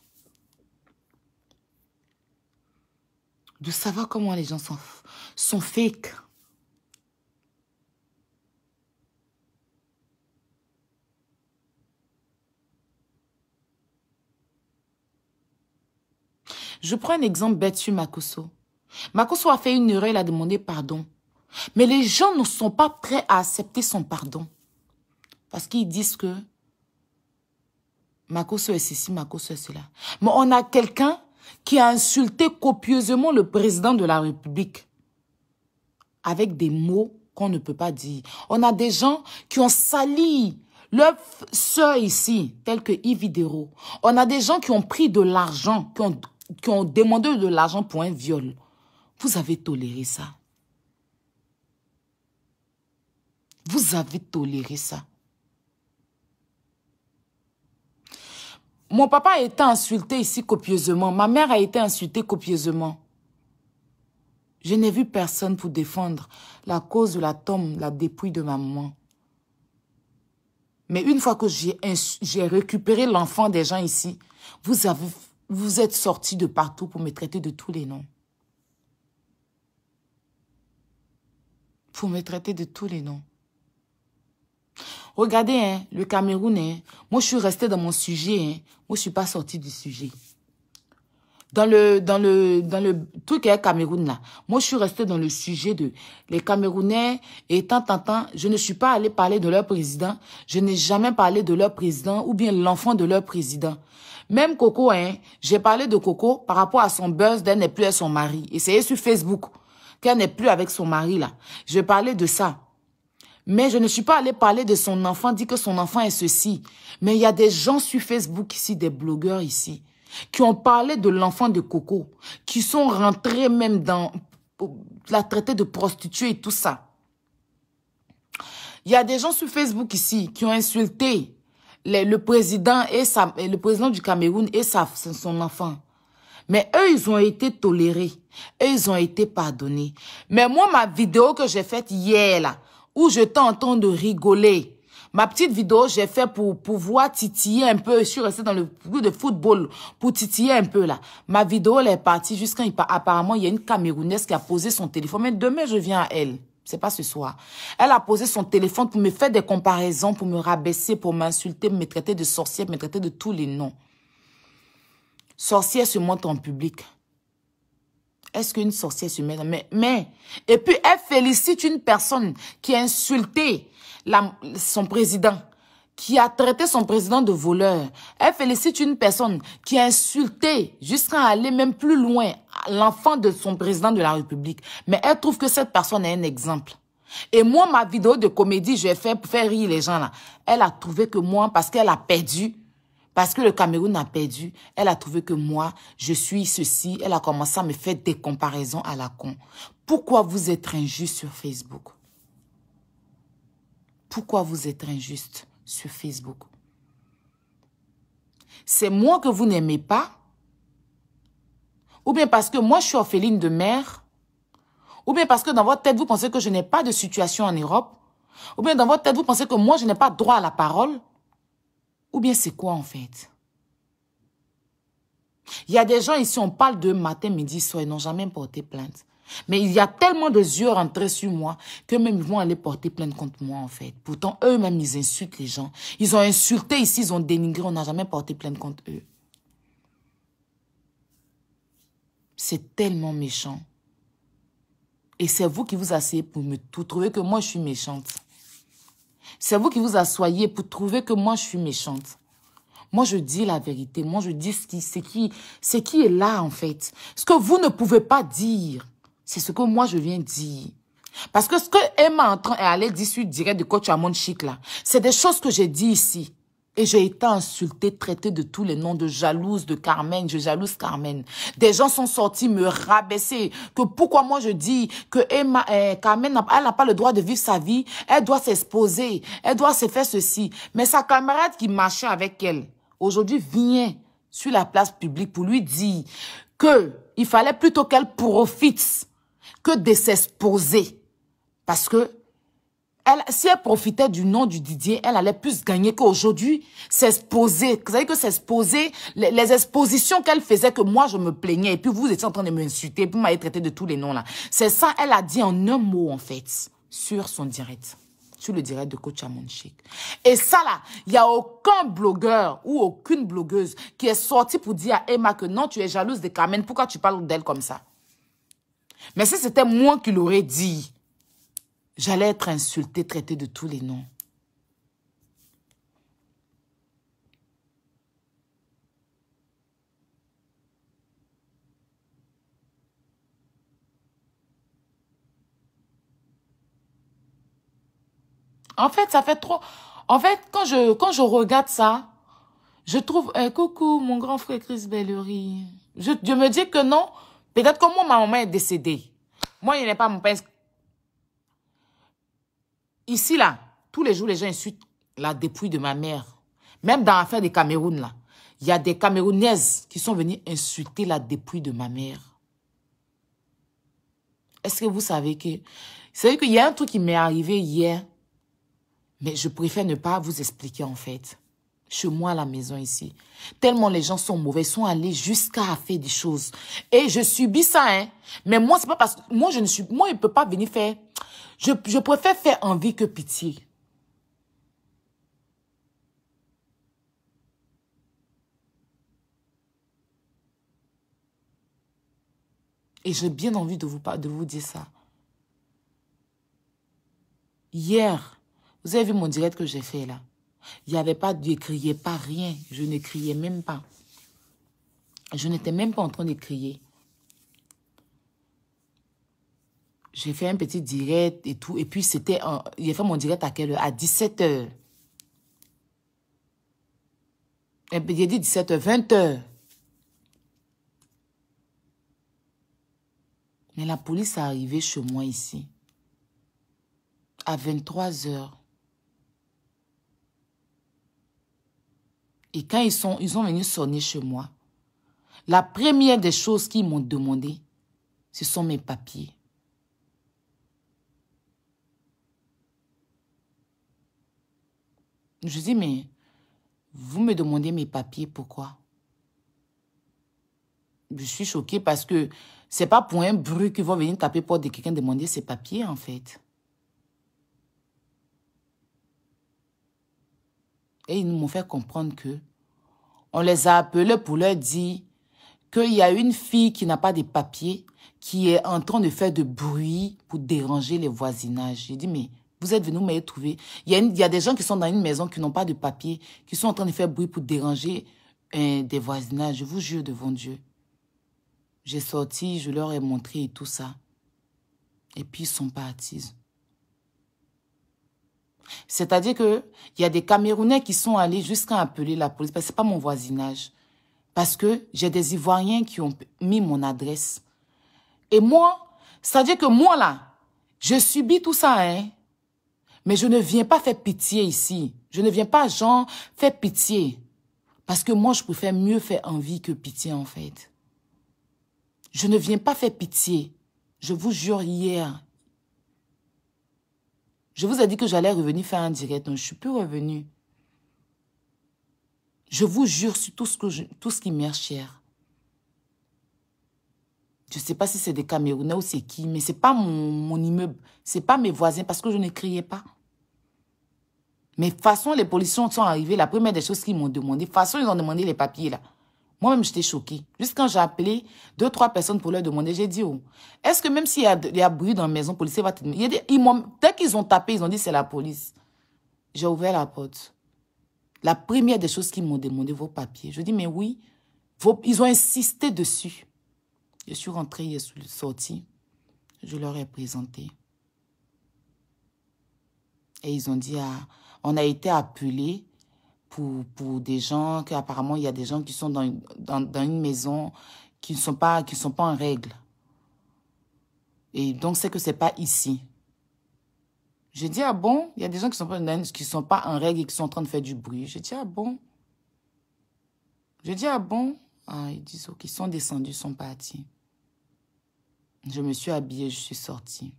De savoir comment les gens sont, sont fake. Je prends un exemple bête sur Makoso. Makoso a fait une erreur, il a demandé pardon. Mais les gens ne sont pas prêts à accepter son pardon. Parce qu'ils disent que Makoso est ceci, Makoso est cela. Mais on a quelqu'un qui a insulté copieusement le président de la République avec des mots qu'on ne peut pas dire. On a des gens qui ont sali leur soeur ici, tel que Yves On a des gens qui ont pris de l'argent, qui ont qui ont demandé de l'argent pour un viol, vous avez toléré ça. Vous avez toléré ça. Mon papa a été insulté ici copieusement. Ma mère a été insultée copieusement. Je n'ai vu personne pour défendre la cause de la tombe, la dépouille de ma maman. Mais une fois que j'ai récupéré l'enfant des gens ici, vous avez vous êtes sorti de partout pour me traiter de tous les noms. Pour me traiter de tous les noms. Regardez, hein, le Camerounais. Hein. moi je suis restée dans mon sujet. Hein, moi je ne suis pas sortie du sujet. Dans le, dans le, dans le truc est Cameroun là, moi je suis restée dans le sujet de les Camerounais et tant, tant, tant, je ne suis pas allée parler de leur président. Je n'ai jamais parlé de leur président ou bien l'enfant de leur président. Même Coco, hein, j'ai parlé de Coco par rapport à son buzz d'elle n'est plus avec son mari. Essayez sur Facebook qu'elle n'est plus avec son mari, là. J'ai parlé de ça. Mais je ne suis pas allée parler de son enfant, dit que son enfant est ceci. Mais il y a des gens sur Facebook ici, des blogueurs ici, qui ont parlé de l'enfant de Coco, qui sont rentrés même dans la traité de prostituée et tout ça. Il y a des gens sur Facebook ici qui ont insulté le président et le président du Cameroun et sa, son enfant. Mais eux, ils ont été tolérés. Eux, ils ont été pardonnés. Mais moi, ma vidéo que j'ai faite hier, là, où je t'entends de rigoler, ma petite vidéo, j'ai fait pour pouvoir titiller un peu. Je suis restée dans le groupe de football pour titiller un peu, là. Ma vidéo, elle est partie jusqu'à... Apparemment, il y a une Camerounaise qui a posé son téléphone. Mais demain, je viens à elle. C'est pas ce soir. Elle a posé son téléphone pour me faire des comparaisons, pour me rabaisser, pour m'insulter, me traiter de sorcière, me traiter de tous les noms. Sorcière se montre en public. Est-ce qu'une sorcière se met... Mais, mais, et puis elle félicite une personne qui a insulté son président, qui a traité son président de voleur. Elle félicite une personne qui a insulté jusqu'à aller même plus loin, l'enfant de son président de la République. Mais elle trouve que cette personne est un exemple. Et moi, ma vidéo de comédie, je vais faire, faire rire les gens là. Elle a trouvé que moi, parce qu'elle a perdu, parce que le Cameroun a perdu, elle a trouvé que moi, je suis ceci. Elle a commencé à me faire des comparaisons à la con. Pourquoi vous êtes injuste sur Facebook Pourquoi vous êtes injuste sur Facebook C'est moi que vous n'aimez pas ou bien parce que moi je suis orpheline de mère, ou bien parce que dans votre tête vous pensez que je n'ai pas de situation en Europe, ou bien dans votre tête vous pensez que moi je n'ai pas droit à la parole, ou bien c'est quoi en fait Il y a des gens ici, on parle de matin, midi, soir, ils n'ont jamais porté plainte. Mais il y a tellement de yeux rentrés sur moi que même ils vont aller porter plainte contre moi en fait. Pourtant, eux-mêmes, ils insultent les gens. Ils ont insulté ici, ils ont dénigré, on n'a jamais porté plainte contre eux. C'est tellement méchant. Et c'est vous qui vous asseyez pour me trouver que moi je suis méchante. C'est vous qui vous asseyez pour trouver que moi je suis méchante. Moi je dis la vérité, moi je dis ce qui, ce qui, ce qui est là en fait. Ce que vous ne pouvez pas dire, c'est ce que moi je viens dire. Parce que ce que Emma en train est allée dire sur direct de coach mon Chic là, c'est des choses que j'ai dit ici. Et j'ai été insultée, traitée de tous les noms de jalouse de Carmen. Je jalouse Carmen. Des gens sont sortis me rabaisser. Que pourquoi moi je dis que Emma, eh, Carmen, elle n'a pas le droit de vivre sa vie. Elle doit s'exposer. Elle doit se faire ceci. Mais sa camarade qui marchait avec elle, aujourd'hui vient sur la place publique pour lui dire que il fallait plutôt qu'elle profite que de s'exposer. Parce que elle, si elle profitait du nom du Didier, elle allait plus gagner qu'aujourd'hui s'exposer. Vous savez que s'exposer, les, les, expositions qu'elle faisait, que moi je me plaignais, et puis vous étiez en train de m'insulter, vous m'avez traité de tous les noms là. C'est ça, elle a dit en un mot en fait, sur son direct sur le direct de Coach Amonchik. Et ça là, il n'y a aucun blogueur ou aucune blogueuse qui est sortie pour dire à Emma que non, tu es jalouse de Carmen, pourquoi tu parles d'elle comme ça Mais si c'était moi qui l'aurais dit, J'allais être insultée, traitée de tous les noms. En fait, ça fait trop. En fait, quand je, quand je regarde ça, je trouve, coucou, mon grand frère Chris Bellery. Je, me dis que non, peut-être que moi, ma maman est décédée. Moi, il n'est pas mon père Ici, là, tous les jours, les gens insultent la dépouille de ma mère. Même dans l'affaire des Cameroun, là, il y a des Camerounaises qui sont venues insulter la dépouille de ma mère. Est-ce que vous savez que... C'est vrai qu'il y a un truc qui m'est arrivé hier, mais je préfère ne pas vous expliquer en fait. Chez moi, à la maison ici. Tellement les gens sont mauvais, sont allés jusqu'à faire des choses. Et je subis ça, hein. Mais moi, c'est pas parce que... Moi, je ne suis... Moi, il ne peut pas venir faire je, préfère faire envie que pitié. Et j'ai bien envie de vous, de vous dire ça. Hier, vous avez vu mon direct que j'ai fait là. Il n'y avait pas, je crier, pas rien. Je ne criais même pas. Je n'étais même pas en train de crier. J'ai fait un petit direct et tout. Et puis, c'était... a fait mon direct à quelle heure À 17h. Eh j'ai dit 17h, 20h. Mais la police est arrivée chez moi ici. À 23h. Et quand ils sont, ils ont venus sonner chez moi, la première des choses qu'ils m'ont demandé, ce sont mes papiers. Je dis, mais vous me demandez mes papiers, pourquoi Je suis choquée parce que c'est pas pour un bruit qu'ils vont venir taper porte de quelqu'un demander ses papiers, en fait. Et ils m'ont fait comprendre que on les a appelés pour leur dire qu'il y a une fille qui n'a pas de papiers, qui est en train de faire de bruit pour déranger les voisinages. J'ai dit, mais vous êtes venus, me trouver. Il y, a il y, a des gens qui sont dans une maison qui n'ont pas de papier, qui sont en train de faire bruit pour déranger euh, des voisinages. Je vous jure devant Dieu. J'ai sorti, je leur ai montré tout ça. Et puis, ils sont partis. C'est-à-dire que il y a des Camerounais qui sont allés jusqu'à appeler la police. Parce que c'est pas mon voisinage. Parce que j'ai des Ivoiriens qui ont mis mon adresse. Et moi, c'est-à-dire que moi, là, je subis tout ça, hein. Mais je ne viens pas faire pitié ici. Je ne viens pas, genre, faire pitié. Parce que moi, je préfère mieux faire envie que pitié, en fait. Je ne viens pas faire pitié. Je vous jure, hier, je vous ai dit que j'allais revenir faire un direct, donc je ne suis plus revenue. Je vous jure sur tout ce, que tout ce qui m'est cher. Je ne sais pas si c'est des Camerounais ou c'est qui, mais ce n'est pas mon, mon immeuble. Ce n'est pas mes voisins parce que je ne criais pas. Mais façon, les policiers sont arrivés. La première des choses qu'ils m'ont demandé, façon, ils ont demandé les papiers là. Moi-même, j'étais choquée. Juste quand j'ai appelé deux, trois personnes pour leur demander, j'ai dit, oh, est-ce que même s'il y, y, a bruit dans la maison, policier va te... Ils, dès qu'ils ont tapé, ils ont dit, c'est la police. J'ai ouvert la porte. La première des choses qu'ils m'ont demandé, vos papiers. Je dis, mais oui, vos... ils ont insisté dessus. Je suis rentrée, je suis sortie. Je leur ai présenté. Et ils ont dit, ah, on a été appelé pour, pour des gens apparemment il y a des gens qui sont dans, dans, une maison qui ne sont pas, qui sont pas en règle. Et donc, c'est que c'est pas ici. Je dis, ah bon, il y a des gens qui sont qui sont pas en règle et qui sont en train de faire du bruit. Je dis, ah bon. Je dis, ah bon. Ah, ils disent, ok, ils sont descendus, ils sont partis. Je me suis habillée, je suis sortie.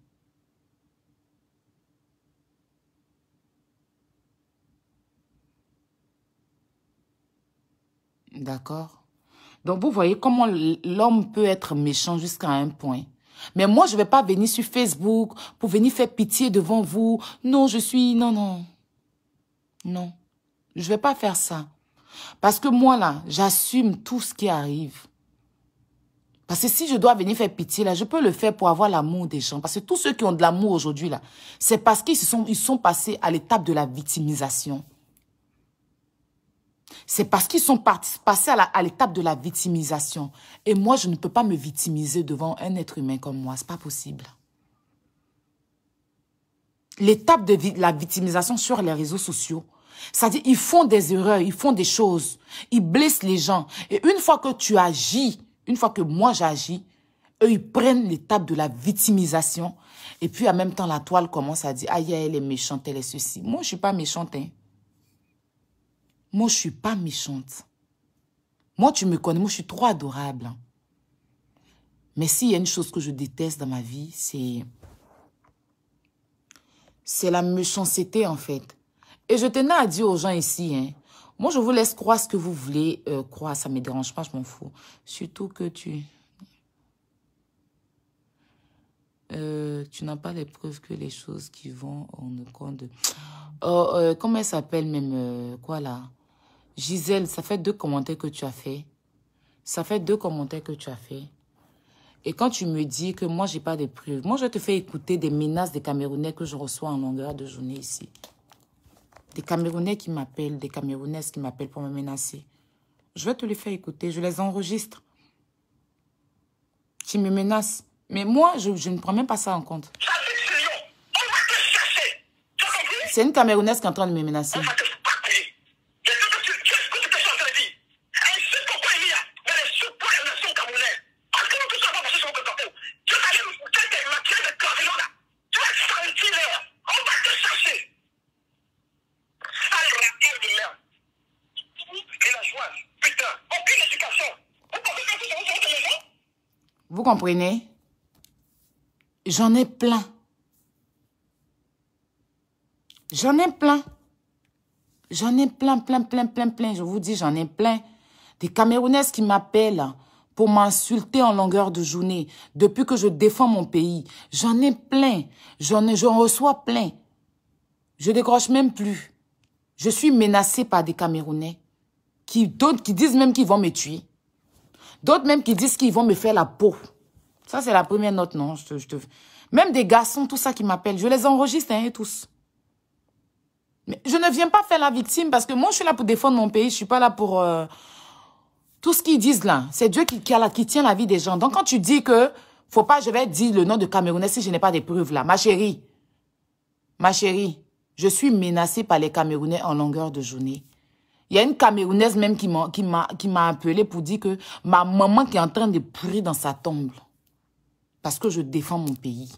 D'accord. Donc, vous voyez comment l'homme peut être méchant jusqu'à un point. Mais moi, je ne vais pas venir sur Facebook pour venir faire pitié devant vous. Non, je suis... Non, non. Non. Je ne vais pas faire ça. Parce que moi, là, j'assume tout ce qui arrive. Parce que si je dois venir faire pitié, là, je peux le faire pour avoir l'amour des gens. Parce que tous ceux qui ont de l'amour aujourd'hui, là, c'est parce qu'ils sont, ils sont passés à l'étape de la victimisation. C'est parce qu'ils sont passés à l'étape de la victimisation. Et moi, je ne peux pas me victimiser devant un être humain comme moi. Ce n'est pas possible. L'étape de la victimisation sur les réseaux sociaux, c'est-à-dire ils font des erreurs, ils font des choses, ils blessent les gens. Et une fois que tu agis, une fois que moi j'agis, eux, ils prennent l'étape de la victimisation. Et puis, en même temps, la toile commence à dire, aïe, ah, elle est méchante, elle est ceci. Moi, je suis pas méchante. Hein. Moi, je ne suis pas méchante. Moi, tu me connais, moi, je suis trop adorable. Hein. Mais s'il y a une chose que je déteste dans ma vie, c'est... C'est la méchanceté, en fait. Et je tenais à dire aux gens ici, hein, moi, je vous laisse croire ce que vous voulez euh, croire. Ça ne me dérange pas, je m'en fous. Surtout que tu... Euh, tu n'as pas les preuves que les choses qui vont en compte oh euh, comment elle s'appelle même Quoi là Gisèle, ça fait deux commentaires que tu as fait. Ça fait deux commentaires que tu as fait. Et quand tu me dis que moi, j'ai pas de preuves, moi, je te fais écouter des menaces des Camerounais que je reçois en longueur de journée ici. Des Camerounais qui m'appellent, des Camerounaises qui m'appellent pour me menacer. Je vais te les faire écouter, je les enregistre. Tu me menaces. Mais moi, je, ne prends même pas ça en compte. C'est une Camerounaise qui est en train de me menacer. comprenez J'en ai plein. J'en ai plein. J'en ai plein, plein, plein, plein, plein. Je vous dis, j'en ai plein. Des Camerounaises qui m'appellent pour m'insulter en longueur de journée depuis que je défends mon pays. J'en ai plein. J'en reçois plein. Je décroche même plus. Je suis menacée par des Camerounais qui, d'autres qui disent même qu'ils vont me tuer. D'autres même qui disent qu'ils vont me faire la peau. Ça, c'est la première note, non je te, Même des garçons, tout ça qui m'appellent, je les enregistre, hein, tous. Mais je ne viens pas faire la victime parce que moi, je suis là pour défendre mon pays. Je suis pas là pour... Euh, tout ce qu'ils disent là, c'est Dieu qui, qui, a la, qui, tient la vie des gens. Donc, quand tu dis que... Faut pas, je vais dire le nom de Camerounais si je n'ai pas des preuves là. Ma chérie, ma chérie, je suis menacée par les Camerounais en longueur de journée. Il y a une Camerounaise même qui m'a appelée pour dire que ma maman qui est en train de pourrir dans sa tombe. Parce que je défends mon pays.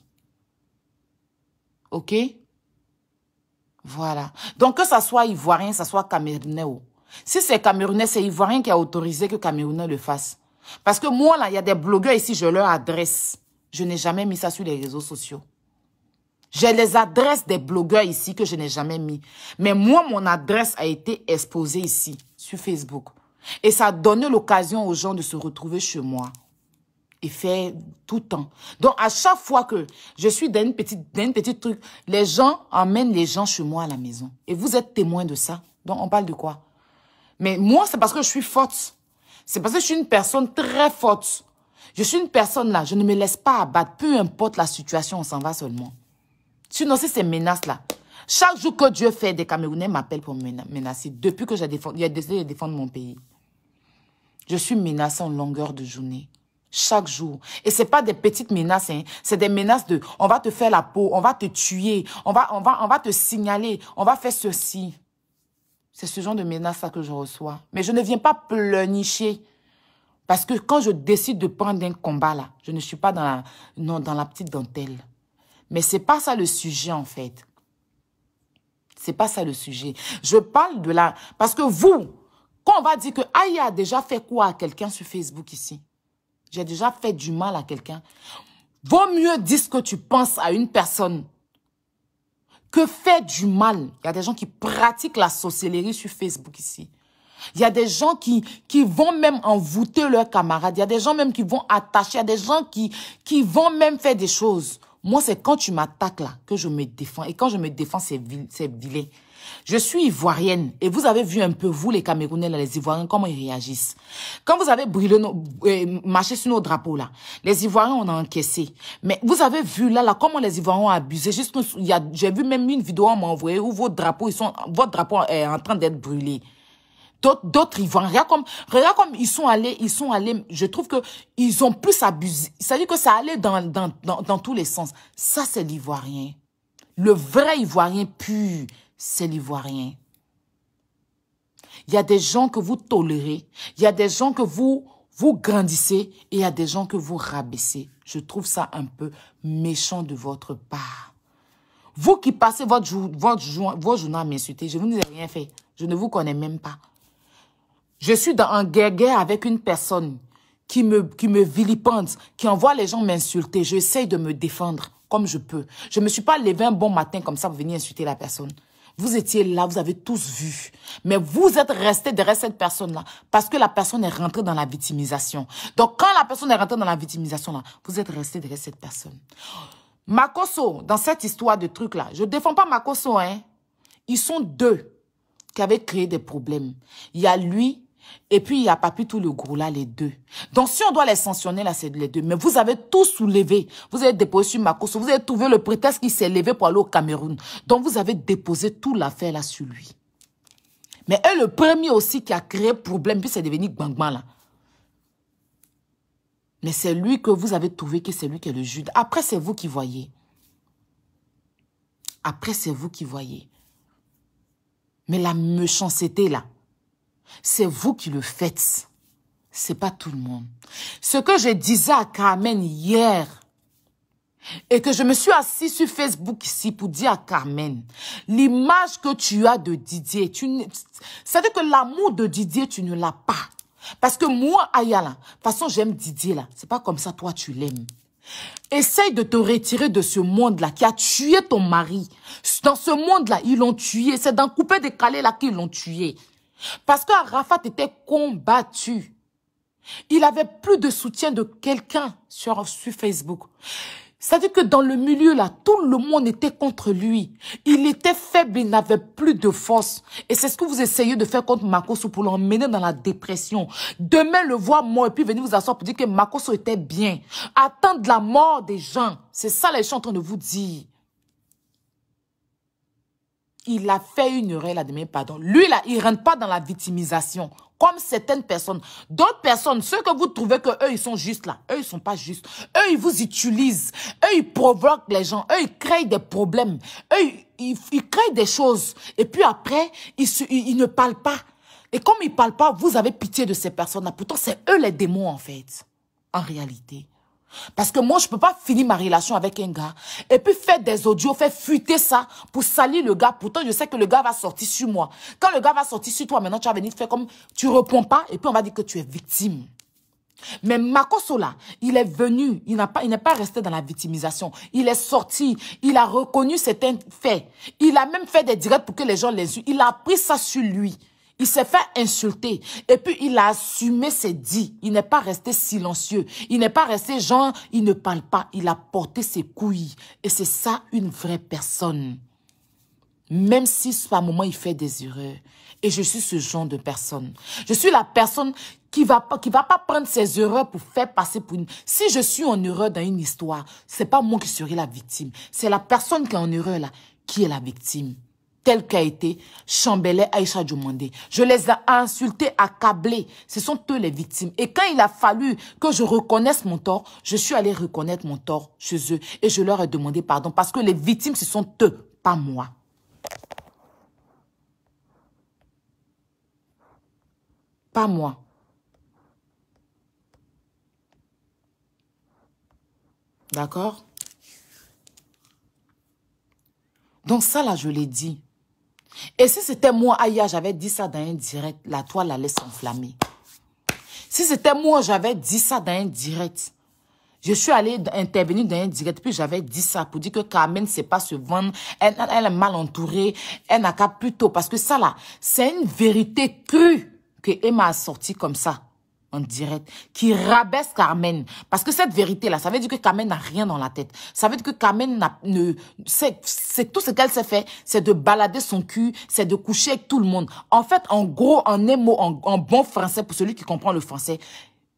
OK Voilà. Donc que ça soit ivoirien, ça soit camerounais. Oh. Si c'est camerounais, c'est ivoirien qui a autorisé que camerounais le fasse. Parce que moi, là, il y a des blogueurs ici, je leur adresse. Je n'ai jamais mis ça sur les réseaux sociaux. J'ai les adresses des blogueurs ici que je n'ai jamais mis. Mais moi, mon adresse a été exposée ici, sur Facebook. Et ça a donné l'occasion aux gens de se retrouver chez moi et fait tout temps. Donc, à chaque fois que je suis dans une petite, petite truc, les gens emmènent les gens chez moi à la maison. Et vous êtes témoin de ça. Donc, on parle de quoi? Mais moi, c'est parce que je suis forte. C'est parce que je suis une personne très forte. Je suis une personne là, je ne me laisse pas abattre. Peu importe la situation, on s'en va seulement. Sinon, c'est ces menaces-là. Chaque jour que Dieu fait, des Camerounais m'appellent pour me menacer. Depuis que j'ai défendu, décidé de défendre mon pays. Je suis menacée en longueur de journée chaque jour. Et c'est pas des petites menaces, hein. c'est des menaces de on va te faire la peau, on va te tuer, on va on va on va te signaler, on va faire ceci. C'est ce genre de menaces que je reçois. Mais je ne viens pas pleurnicher parce que quand je décide de prendre un combat là, je ne suis pas dans la non dans la petite dentelle. Mais c'est pas ça le sujet en fait. C'est pas ça le sujet. Je parle de la parce que vous quand on va dire que ah, a déjà fait quoi à quelqu'un sur Facebook ici j'ai déjà fait du mal à quelqu'un, vaut mieux dire ce que tu penses à une personne que faire du mal. Il y a des gens qui pratiquent la sorcellerie sur Facebook ici. Il y a des gens qui, qui vont même envoûter leurs camarades. Il y a des gens même qui vont attacher. Il y a des gens qui, qui vont même faire des choses. Moi, c'est quand tu m'attaques là que je me défends. Et quand je me défends, c'est vil, vilain. Je suis ivoirienne et vous avez vu un peu, vous les Camerounais, là, les Ivoiriens, comment ils réagissent. Quand vous avez brûlé nos, euh, marché sur nos drapeaux, là, les Ivoiriens, on a encaissé. Mais vous avez vu, là, là, comment les Ivoiriens ont abusé. J'ai vu même une vidéo, à m'envoyer où vos drapeaux, ils sont, votre drapeau est euh, en train d'être brûlé d'autres Ivoiriens. Regarde comme, regarde comme ils sont allés, ils sont allés, je trouve que ils ont plus abusé. cest veut dire que ça allait dans, dans, dans, dans tous les sens. Ça, c'est l'Ivoirien. Le vrai Ivoirien pur c'est l'Ivoirien. Il y a des gens que vous tolérez, il y a des gens que vous, vous grandissez et il y a des gens que vous rabaissez. Je trouve ça un peu méchant de votre part. Vous qui passez votre, jour, votre, jour, vos journaux à m'insulter, je vous ai rien fait. Je ne vous connais même pas. Je suis dans un guerre avec une personne qui me, qui me vilipende, qui envoie les gens m'insulter. J'essaye de me défendre comme je peux. Je ne me suis pas levé un bon matin comme ça pour venir insulter la personne. Vous étiez là, vous avez tous vu. Mais vous êtes resté derrière cette personne-là parce que la personne est rentrée dans la victimisation. Donc, quand la personne est rentrée dans la victimisation-là, vous êtes resté derrière cette personne. Makoso, dans cette histoire de truc-là, je ne défends pas Makoso, hein. Ils sont deux qui avaient créé des problèmes. Il y a lui et puis, il y a Papi tout le gros là, les deux. Donc, si on doit les sanctionner, là, c'est les deux. Mais vous avez tout soulevé. Vous avez déposé sur Makoso. Vous avez trouvé le prétexte qui s'est levé pour aller au Cameroun. Donc, vous avez déposé tout l'affaire là sur lui. Mais elle, le premier aussi qui a créé problème, puis c'est devenu là. Mais c'est lui que vous avez trouvé que c'est lui qui est le juge. Après, c'est vous qui voyez. Après, c'est vous qui voyez. Mais la méchanceté là, c'est vous qui le faites. C'est pas tout le monde. Ce que je disais à Carmen hier, et que je me suis assis sur Facebook ici pour dire à Carmen, l'image que tu as de Didier, tu ne... dire que l'amour de Didier, tu ne l'as pas. Parce que moi, Ayala, de toute façon, j'aime Didier là. C'est pas comme ça, toi, tu l'aimes. Essaye de te retirer de ce monde-là qui a tué ton mari. Dans ce monde-là, ils l'ont tué. C'est dans coupé décalé là qu'ils l'ont tué. Parce que était combattu. Il avait plus de soutien de quelqu'un sur, Facebook. C'est-à-dire que dans le milieu là, tout le monde était contre lui. Il était faible, il n'avait plus de force. Et c'est ce que vous essayez de faire contre Makoso pour l'emmener dans la dépression. Demain, le voir mort et puis venir vous asseoir pour dire que Makoso était bien. Attendre la mort des gens. C'est ça les gens en train de vous dire il a fait une erreur là de pardon. Lui là, il rentre pas dans la victimisation comme certaines personnes. D'autres personnes, ceux que vous trouvez que eux ils sont justes là, eux ils sont pas justes. Eux ils vous utilisent, eux ils provoquent les gens, eux ils créent des problèmes, eux ils, ils, créent des choses et puis après ils, ils, ne parlent pas. Et comme ils parlent pas, vous avez pitié de ces personnes là. Pourtant c'est eux les démons en fait, en réalité. Parce que moi, je ne peux pas finir ma relation avec un gars et puis faire des audios, faire fuiter ça pour salir le gars. Pourtant, je sais que le gars va sortir sur moi. Quand le gars va sortir sur toi, maintenant, tu vas venir faire comme tu ne réponds pas et puis on va dire que tu es victime. Mais Makosola, il est venu, il n'est pas, pas, resté dans la victimisation. Il est sorti, il a reconnu certains faits. Il a même fait des directs pour que les gens les suivent. Il a pris ça sur lui. Il s'est fait insulter. Et puis, il a assumé ses dits. Il n'est pas resté silencieux. Il n'est pas resté genre, il ne parle pas. Il a porté ses couilles. Et c'est ça, une vraie personne. Même si, par moment, il fait des erreurs. Et je suis ce genre de personne. Je suis la personne qui va pas, qui va pas prendre ses erreurs pour faire passer pour une. Si je suis en erreur dans une histoire, c'est pas moi qui serai la victime. C'est la personne qui est en erreur là, qui est la victime tel qu'a été Chambellet Aïcha Djoumandé. Je les ai insultés, accablés. Ce sont eux les victimes. Et quand il a fallu que je reconnaisse mon tort, je suis allé reconnaître mon tort chez eux et je leur ai demandé pardon parce que les victimes, ce sont eux, pas moi. Pas moi. D'accord Donc ça, là, je l'ai dit. Et si c'était moi, Aya, j'avais dit ça dans un direct, la toile allait s'enflammer. Si c'était moi, j'avais dit ça dans un direct. Je suis allée intervenir dans un direct, puis j'avais dit ça pour dire que Carmen ne sait pas se vendre, elle, elle est mal entourée, elle n'a qu'à plutôt. Parce que ça là, c'est une vérité crue que Emma a sorti comme ça en direct qui rabaisse Carmen. Parce que cette vérité-là, ça veut dire que Carmen n'a rien dans la tête. Ça veut dire que Carmen ne, c'est, tout ce qu'elle s'est fait, c'est de balader son cul, c'est de coucher avec tout le monde. En fait, en gros, en un mot, en, en bon français, pour celui qui comprend le français,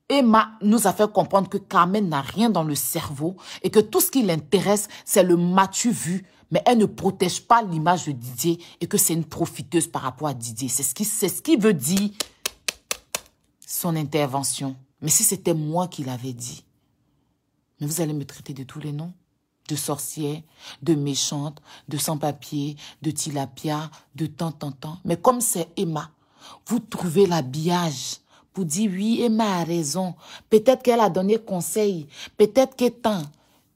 Emma nous a fait comprendre que Carmen n'a rien dans le cerveau et que tout ce qui l'intéresse, c'est le matu vu. Mais elle ne protège pas l'image de Didier et que c'est une profiteuse par rapport à Didier. C'est ce qui, c'est ce qui veut dire son intervention. Mais si c'était moi qui l'avais dit, mais vous allez me traiter de tous les noms de sorcière, de méchante, de sans papier de tilapia, de tant, tant, tant. Mais comme c'est Emma, vous trouvez l'habillage pour dire oui, Emma a raison. Peut-être qu'elle a donné conseil. Peut-être qu'étant.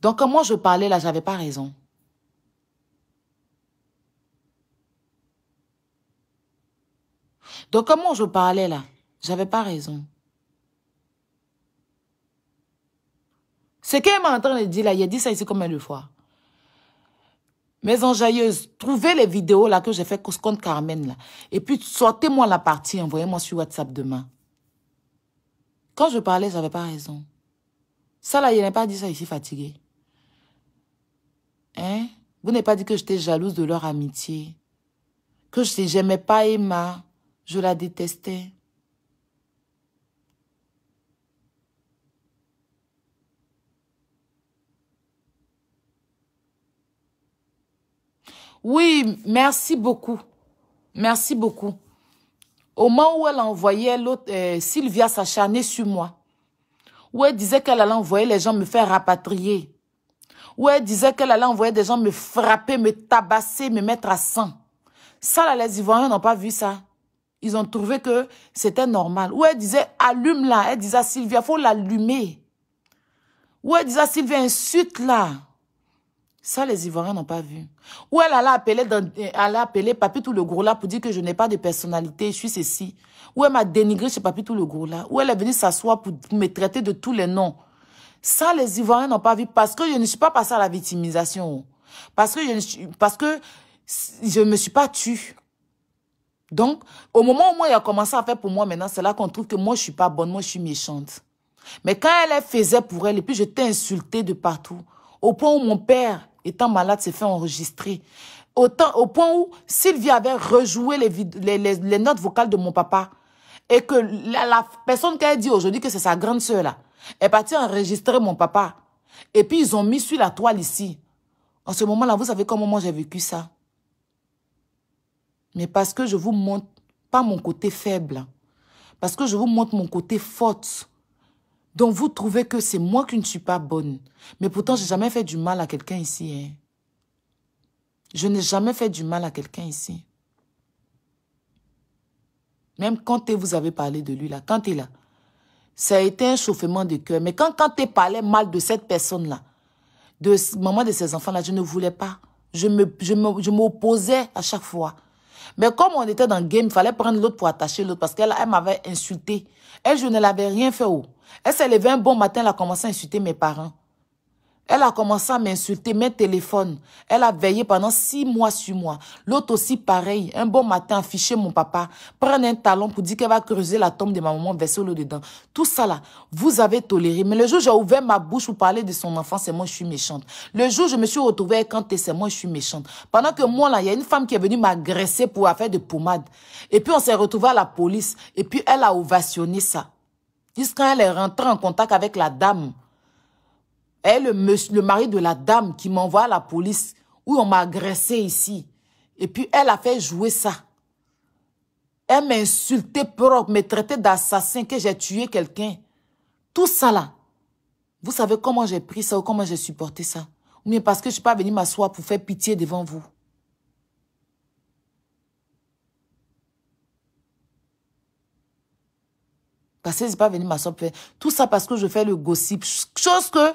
Donc, comment je parlais là, j'avais pas raison. Donc, comment je parlais là? J'avais pas raison. Ce qu'elle m'a en train de dire là, il a dit ça ici combien de fois Mes enjailleuses, trouvez les vidéos là que j'ai fait contre Carmen là. Et puis sortez-moi la partie, envoyez-moi sur WhatsApp demain. Quand je parlais, j'avais pas raison. Ça là, il n'a pas dit ça ici fatigué. Hein Vous n'avez pas dit que j'étais jalouse de leur amitié. Que je n'aimais pas Emma. Je la détestais. Oui, merci beaucoup. Merci beaucoup. Au moment où elle envoyait l'autre, euh, Sylvia s'acharner sur moi. Où elle disait qu'elle allait envoyer les gens me faire rapatrier. Où elle disait qu'elle allait envoyer des gens me frapper, me tabasser, me mettre à sang. Ça, là, les Ivoiriens n'ont pas vu ça. Ils ont trouvé que c'était normal. Où elle disait, allume là. Elle disait, Sylvia, faut l'allumer. Où elle disait, Sylvia, insulte là. Ça, les Ivoiriens n'ont pas vu. où elle allait appeler, dans, a Papi tout le gros pour dire que je n'ai pas de personnalité, je suis ceci. où elle m'a dénigré chez Papi tout le gros là. Ou elle est venue s'asseoir pour me traiter de tous les noms. Ça, les Ivoiriens n'ont pas vu parce que je ne suis pas passée à la victimisation. Parce que je ne parce que je me suis pas tue. Donc, au moment où moi, il a commencé à faire pour moi maintenant, c'est là qu'on trouve que moi, je suis pas bonne, moi, je suis méchante. Mais quand elle faisait pour elle, et puis je t'ai insulté de partout, au point où mon père, étant malade, s'est fait enregistrer. Autant, au point où Sylvie avait rejoué les, les, notes vocales de mon papa et que la, personne qui a dit aujourd'hui que c'est sa grande sœur là, est partie enregistrer mon papa. Et puis ils ont mis sur la toile ici. En ce moment-là, vous savez comment moi j'ai vécu ça. Mais parce que je vous montre pas mon côté faible, hein. parce que je vous montre mon côté forte. Donc vous trouvez que c'est moi qui ne suis pas bonne. Mais pourtant, j'ai jamais fait du mal à quelqu'un ici. Hein. Je n'ai jamais fait du mal à quelqu'un ici. Même quand vous avez parlé de lui, là, quand il là, ça a été un chauffement de cœur. Mais quand, quand tu parlais mal de cette personne-là, de maman de ses enfants-là, je ne voulais pas. Je m'opposais je me, à chaque fois. Mais comme on était dans le game, il fallait prendre l'autre pour attacher l'autre parce qu'elle elle, m'avait insulté. Elle, je ne l'avais rien fait. au. Oh. Elle s'est levée un bon matin, elle a commencé à insulter mes parents. Elle a commencé à m'insulter, mes téléphones. Elle a veillé pendant six mois sur moi. L'autre aussi, pareil. Un bon matin, afficher mon papa, prendre un talon pour dire qu'elle va creuser la tombe de ma maman, verser l'eau dedans. Tout ça là, vous avez toléré. Mais le jour où j'ai ouvert ma bouche pour parler de son enfant, c'est moi, je suis méchante. Le jour où je me suis retrouvée quand c'est moi, je suis méchante. Pendant que moi là, il y a une femme qui est venue m'agresser pour affaire de pommade. Et puis on s'est retrouvé à la police. Et puis elle a ovationné ça quand elle est rentrée en contact avec la dame, elle le, le mari de la dame qui m'envoie à la police, où on m'a agressé ici. Et puis elle a fait jouer ça. Elle m'a insulté me traité d'assassin, que j'ai tué quelqu'un. Tout ça là. Vous savez comment j'ai pris ça ou comment j'ai supporté ça. Ou bien parce que je ne suis pas venue m'asseoir pour faire pitié devant vous. Parce que c'est pas venu ma Tout ça parce que je fais le gossip. Chose que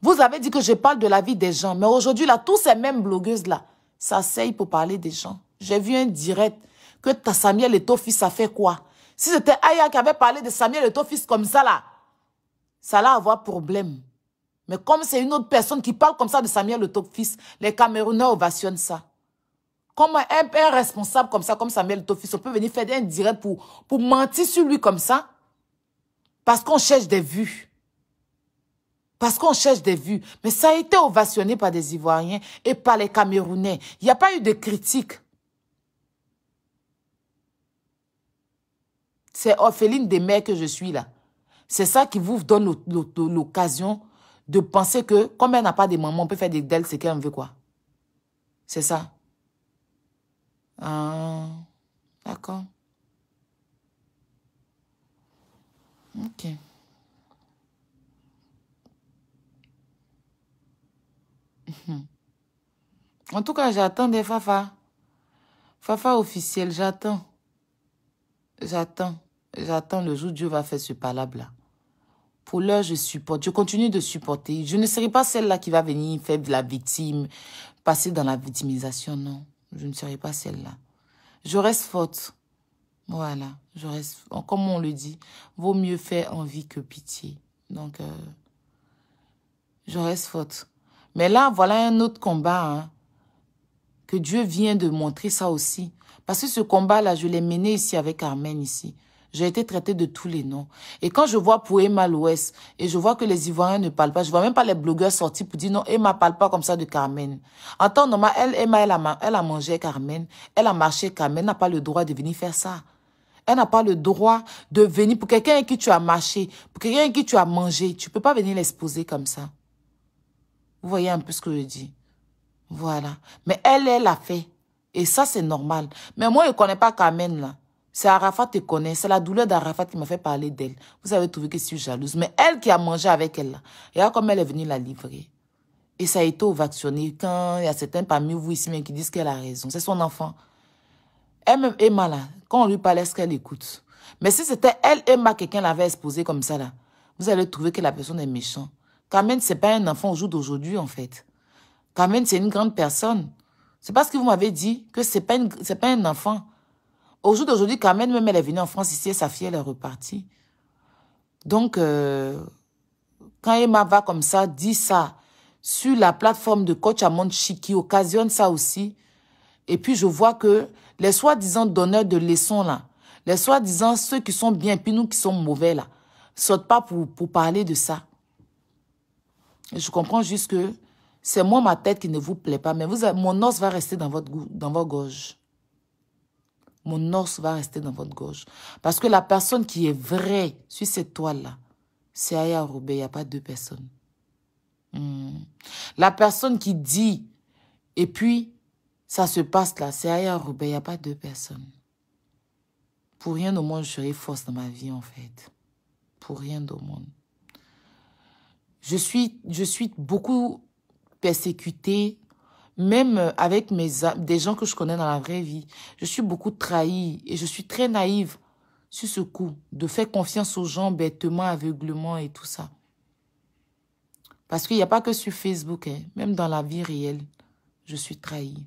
vous avez dit que je parle de la vie des gens. Mais aujourd'hui, là, tous ces mêmes blogueuses-là s'asseyent pour parler des gens. J'ai vu un direct que ta Samuel et a fait quoi? Si c'était Aya qui avait parlé de Samuel et comme ça, là, ça allait avoir problème. Mais comme c'est une autre personne qui parle comme ça de Samuel le les Camerounais ovationnent ça. Comment un, responsable comme ça, comme Samuel le on peut venir faire un direct pour, pour mentir sur lui comme ça parce qu'on cherche des vues. Parce qu'on cherche des vues. Mais ça a été ovationné par des Ivoiriens et par les Camerounais. Il n'y a pas eu de critique. C'est orpheline des mères que je suis là. C'est ça qui vous donne l'occasion de penser que, comme elle n'a pas de maman, on peut faire des d'elle ce qu'elle veut quoi. C'est ça. Ah, D'accord. Ok. En tout cas, j'attends des Fafa. Fafa officiel, j'attends. J'attends. J'attends le jour où Dieu va faire ce palabre-là. Pour l'heure, je supporte. Je continue de supporter. Je ne serai pas celle-là qui va venir faire de la victime, passer dans la victimisation, non. Je ne serai pas celle-là. Je reste forte. Voilà, je reste, comme on le dit, vaut mieux faire envie que pitié. Donc, euh, je reste faute. Mais là, voilà un autre combat, hein, que Dieu vient de montrer ça aussi. Parce que ce combat-là, je l'ai mené ici avec Carmen. ici. J'ai été traité de tous les noms. Et quand je vois pour Emma l'Ouest, et je vois que les Ivoiriens ne parlent pas, je vois même pas les blogueurs sortir pour dire non, Emma parle pas comme ça de Carmen. En temps normal, elle, Emma, elle a, elle a mangé Carmen, elle a marché Carmen, n'a pas le droit de venir faire ça. Elle n'a pas le droit de venir pour quelqu'un avec qui tu as marché, pour quelqu'un avec qui tu as mangé. Tu peux pas venir l'exposer comme ça. Vous voyez un peu ce que je dis. Voilà. Mais elle, elle l'a fait. Et ça, c'est normal. Mais moi, je ne connais pas Kamen, là. C'est Arafat qui connaît. C'est la douleur d'Arafat qui m'a fait parler d'elle. Vous avez trouvé que je suis jalouse. Mais elle qui a mangé avec elle, là. là, comme elle est venue la livrer. Et ça a été ovationné quand il y a certains parmi vous ici même qui disent qu'elle a raison. C'est son enfant. elle est malade. Quand on lui parle, est-ce qu'elle écoute Mais si c'était elle et ma quelqu'un l'avait exposé comme ça, là, vous allez trouver que la personne est méchante. Carmen, c'est pas un enfant au jour d'aujourd'hui, en fait. Carmen, c'est une grande personne. C'est parce que vous m'avez dit que c'est pas, pas un enfant. Au jour d'aujourd'hui, Carmen, même elle est venue en France ici et sa fille, elle est repartie. Donc, euh, quand Emma va comme ça, dit ça sur la plateforme de coach Amon qui occasionne ça aussi. Et puis, je vois que les soi-disant donneurs de leçons, là, les soi-disant ceux qui sont bien, puis nous qui sommes mauvais, là, Sautent pas pour, pour parler de ça. je comprends juste que c'est moi ma tête qui ne vous plaît pas, mais vous, mon os va rester dans votre, dans votre gorge. Mon os va rester dans votre gorge. Parce que la personne qui est vraie sur cette toile-là, c'est Aya Roubaix. il n'y a pas deux personnes. Hmm. La personne qui dit, et puis ça se passe là, c'est ailleurs, Roubaix, il n'y a pas deux personnes. Pour rien au monde, je serai force dans ma vie, en fait. Pour rien au monde. Je suis, je suis beaucoup persécutée, même avec mes, des gens que je connais dans la vraie vie. Je suis beaucoup trahie et je suis très naïve sur ce coup de faire confiance aux gens bêtement, aveuglement et tout ça. Parce qu'il n'y a pas que sur Facebook, hein. même dans la vie réelle, je suis trahie.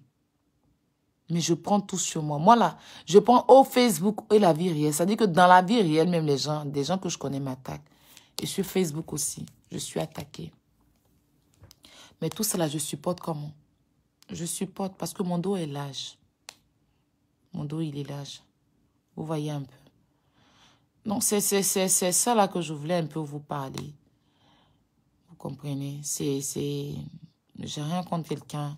Mais je prends tout sur moi. Moi, là, je prends au Facebook et la vie réelle. Ça dire que dans la vie réelle, même les gens, des gens que je connais m'attaquent. Et sur Facebook aussi, je suis attaquée. Mais tout cela, je supporte comment Je supporte parce que mon dos est lâche. Mon dos, il est lâche. Vous voyez un peu. Donc, c'est ça là que je voulais un peu vous parler. Vous comprenez C'est... J'ai rien contre quelqu'un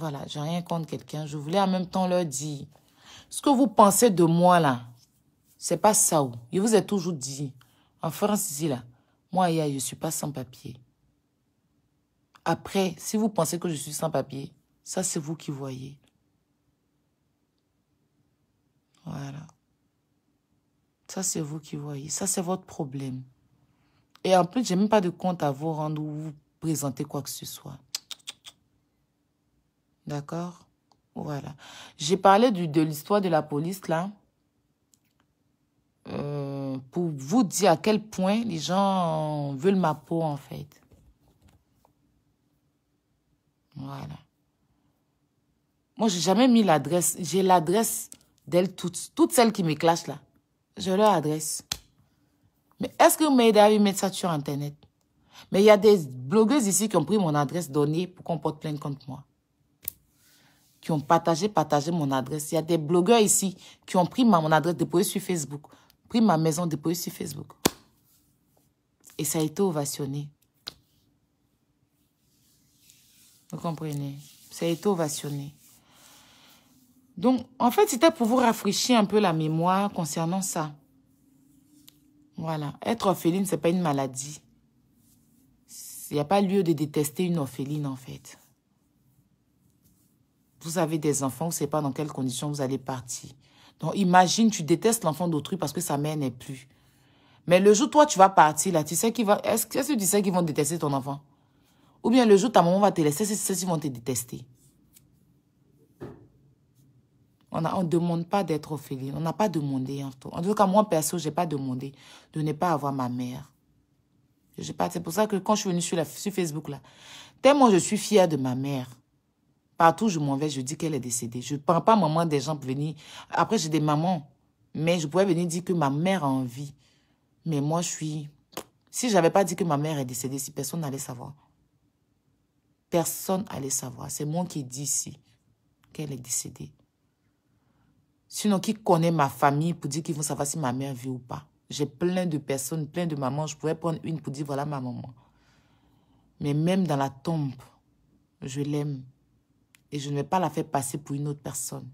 voilà, j'ai rien contre quelqu'un. Je voulais en même temps leur dire, ce que vous pensez de moi là, c'est pas ça. Où. Je vous ai toujours dit, en France ici là, moi je je suis pas sans papier. Après, si vous pensez que je suis sans papier, ça c'est vous qui voyez. Voilà. Ça c'est vous qui voyez. Ça c'est votre problème. Et en plus, j'ai même pas de compte à vous rendre ou vous présenter quoi que ce soit. D'accord Voilà. J'ai parlé du, de l'histoire de la police, là. Euh, pour vous dire à quel point les gens veulent ma peau, en fait. Voilà. Moi, j'ai jamais mis l'adresse. J'ai l'adresse d'elles toutes. Toutes celles qui me clashent, là. Je leur adresse. Mais est-ce que vous m'aidez à mettre ça sur Internet? Mais il y a des blogueuses ici qui ont pris mon adresse donnée pour qu'on porte plainte contre moi qui ont partagé, partagé mon adresse. Il y a des blogueurs ici qui ont pris ma, mon adresse, déposée sur Facebook, pris ma maison, déposée sur Facebook. Et ça a été ovationné. Vous comprenez Ça a été ovationné. Donc, en fait, c'était pour vous rafraîchir un peu la mémoire concernant ça. Voilà. Être orpheline, ce n'est pas une maladie. Il n'y a pas lieu de détester une orpheline, en fait vous avez des enfants, vous ne savez pas dans quelles conditions vous allez partir. Donc imagine, tu détestes l'enfant d'autrui parce que sa mère n'est plus. Mais le jour, toi, tu vas partir, là, tu sais qu'ils vont... Est-ce que tu sais qu'ils vont détester ton enfant Ou bien le jour, ta maman va te laisser, c'est qu'ils vont te détester. On ne on demande pas d'être Ophélie. On n'a pas demandé. En tout. en tout cas, moi, perso, je n'ai pas demandé de ne pas avoir ma mère. C'est pour ça que quand je suis venue sur, sur Facebook, là, tellement je suis fière de ma mère, Partout où je m'en vais, je dis qu'elle est décédée. Je ne prends pas maman des gens pour venir. Après, j'ai des mamans. Mais je pourrais venir dire que ma mère a vie. Mais moi, je suis... Si je n'avais pas dit que ma mère est décédée, si personne n'allait savoir. Personne n'allait savoir. C'est moi qui dis ici qu'elle est décédée. Sinon, qui connaît ma famille pour dire qu'ils vont savoir si ma mère vit ou pas J'ai plein de personnes, plein de mamans. Je pourrais prendre une pour dire voilà ma maman. Mais même dans la tombe, je l'aime. Et je ne vais pas la faire passer pour une autre personne.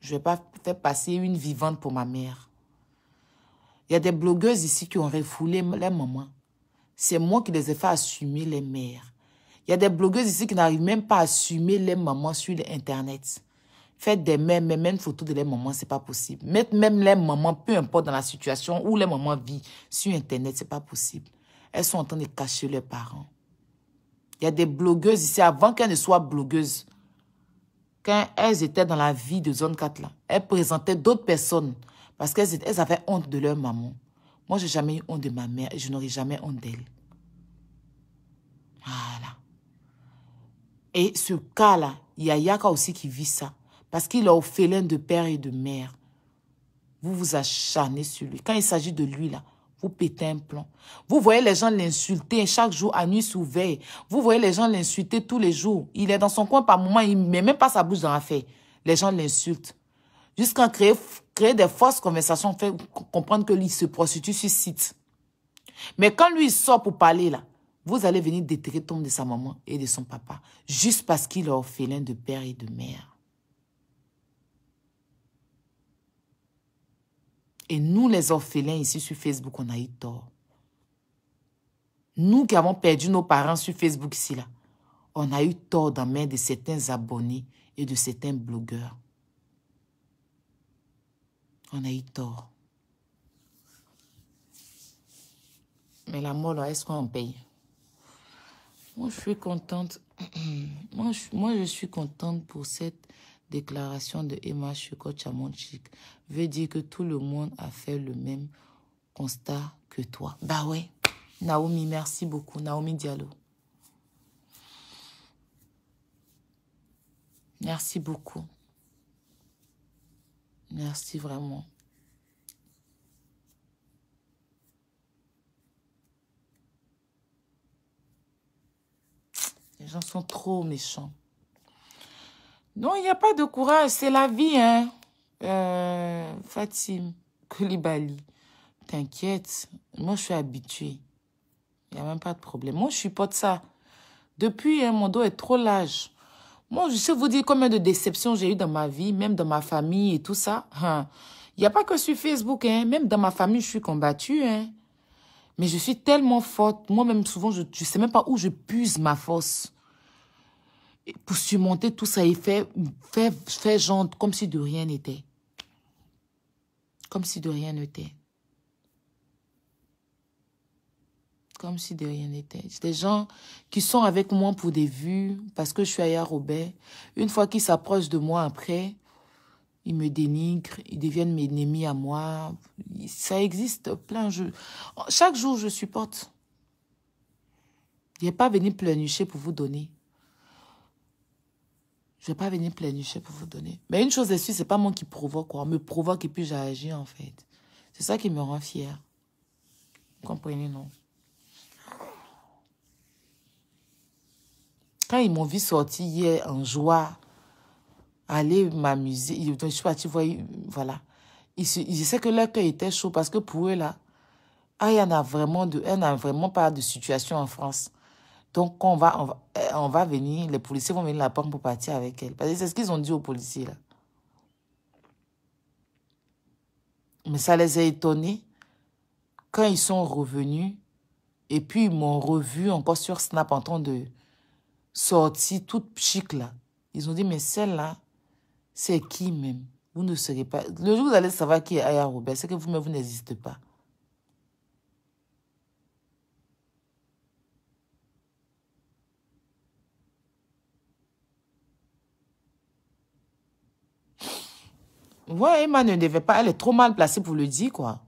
Je ne vais pas faire passer une vivante pour ma mère. Il y a des blogueuses ici qui ont refoulé les mamans. C'est moi qui les ai fait assumer les mères. Il y a des blogueuses ici qui n'arrivent même pas à assumer les mamans sur Internet. Faites des mêmes, même photos de les mamans, c'est pas possible. Mettre même les mamans, peu importe dans la situation où les mamans vivent, sur Internet, c'est pas possible. Elles sont en train de cacher leurs parents. Il y a des blogueuses ici, avant qu'elles ne soient blogueuses, quand elles étaient dans la vie de zone 4, elles présentaient d'autres personnes parce qu'elles avaient honte de leur maman. Moi, j'ai jamais eu honte de ma mère et je n'aurai jamais honte d'elle. Voilà. Et ce cas-là, il y a Yaka aussi qui vit ça. Parce qu'il a au félin de père et de mère. Vous vous acharnez sur lui. Quand il s'agit de lui, là, vous pétez un plomb. Vous voyez les gens l'insulter chaque jour à nuit sous veille. Vous voyez les gens l'insulter tous les jours. Il est dans son coin par moment, il ne met même pas sa bouche dans la fête. Les gens l'insultent. Jusqu'à créer, des fausses conversations, faire comprendre que lui se prostitue sur site. Mais quand lui sort pour parler là, vous allez venir déterrer tombe de sa maman et de son papa, juste parce qu'il est orphelin de père et de mère. Et nous, les orphelins ici sur Facebook, on a eu tort. Nous qui avons perdu nos parents sur Facebook ici, là, on a eu tort dans la main de certains abonnés et de certains blogueurs. On a eu tort. Mais la mort, est-ce qu'on en paye Moi, je suis contente. moi, je, suis contente pour cette déclaration de Emma Chukot veut dire que tout le monde a fait le même constat que toi. Bah ouais. Naomi, merci beaucoup. Naomi Diallo. Merci beaucoup. Merci vraiment. Les gens sont trop méchants. Non, il n'y a pas de courage, c'est la vie, hein. Euh, Fatim Koulibaly, t'inquiète, moi je suis habituée. Il n'y a même pas de problème. Moi, je suis pas de ça. Depuis, hein, mon dos est trop large. Moi, je sais vous dire combien de déceptions j'ai eu dans ma vie, même dans ma famille et tout ça. Il hein. n'y a pas que sur Facebook, hein. même dans ma famille, je suis combattue. Hein. Mais je suis tellement forte. Moi-même, souvent, je ne sais même pas où je puise ma force pour surmonter tout ça et faire, faire, faire genre comme si de rien n'était comme si de rien n'était. Comme si de rien n'était. Des gens qui sont avec moi pour des vues, parce que je suis à Robert. Une fois qu'ils s'approchent de moi après, ils me dénigrent, ils deviennent mes ennemis à moi. Ça existe plein. Je... Chaque jour, je supporte. Je n'ai pas venu pleurnicher pour vous donner. Je ne vais pas venir pleurnicher pour vous donner. Mais une chose est sûre, ce n'est pas moi qui provoque. Quoi. On me provoque et puis j'agis en fait. C'est ça qui me rend fière. Vous comprenez, non Quand ils m'ont vu sortir hier en joie, aller m'amuser, je suis partie voir, voilà. Ils, ils savaient que leur cœur était chaud parce que pour eux, là, ah, il n'y en a vraiment de, a vraiment pas de situation en France. Donc, on va, euh, on va, venir, les policiers vont venir la prendre pour partir avec elle. Parce c'est ce qu'ils ont dit aux policiers, là. Mais ça les a étonnés quand ils sont revenus. Et puis, ils m'ont revu encore sur Snap en train de sortir toute chic, là. Ils ont dit, mais celle-là, c'est qui même Vous ne serez pas... Le jour où vous allez savoir qui est Aya Robert, c'est que vous-même, vous n'existez pas. Ouais, Emma ne devait pas. Elle est trop mal placée pour le dire, quoi.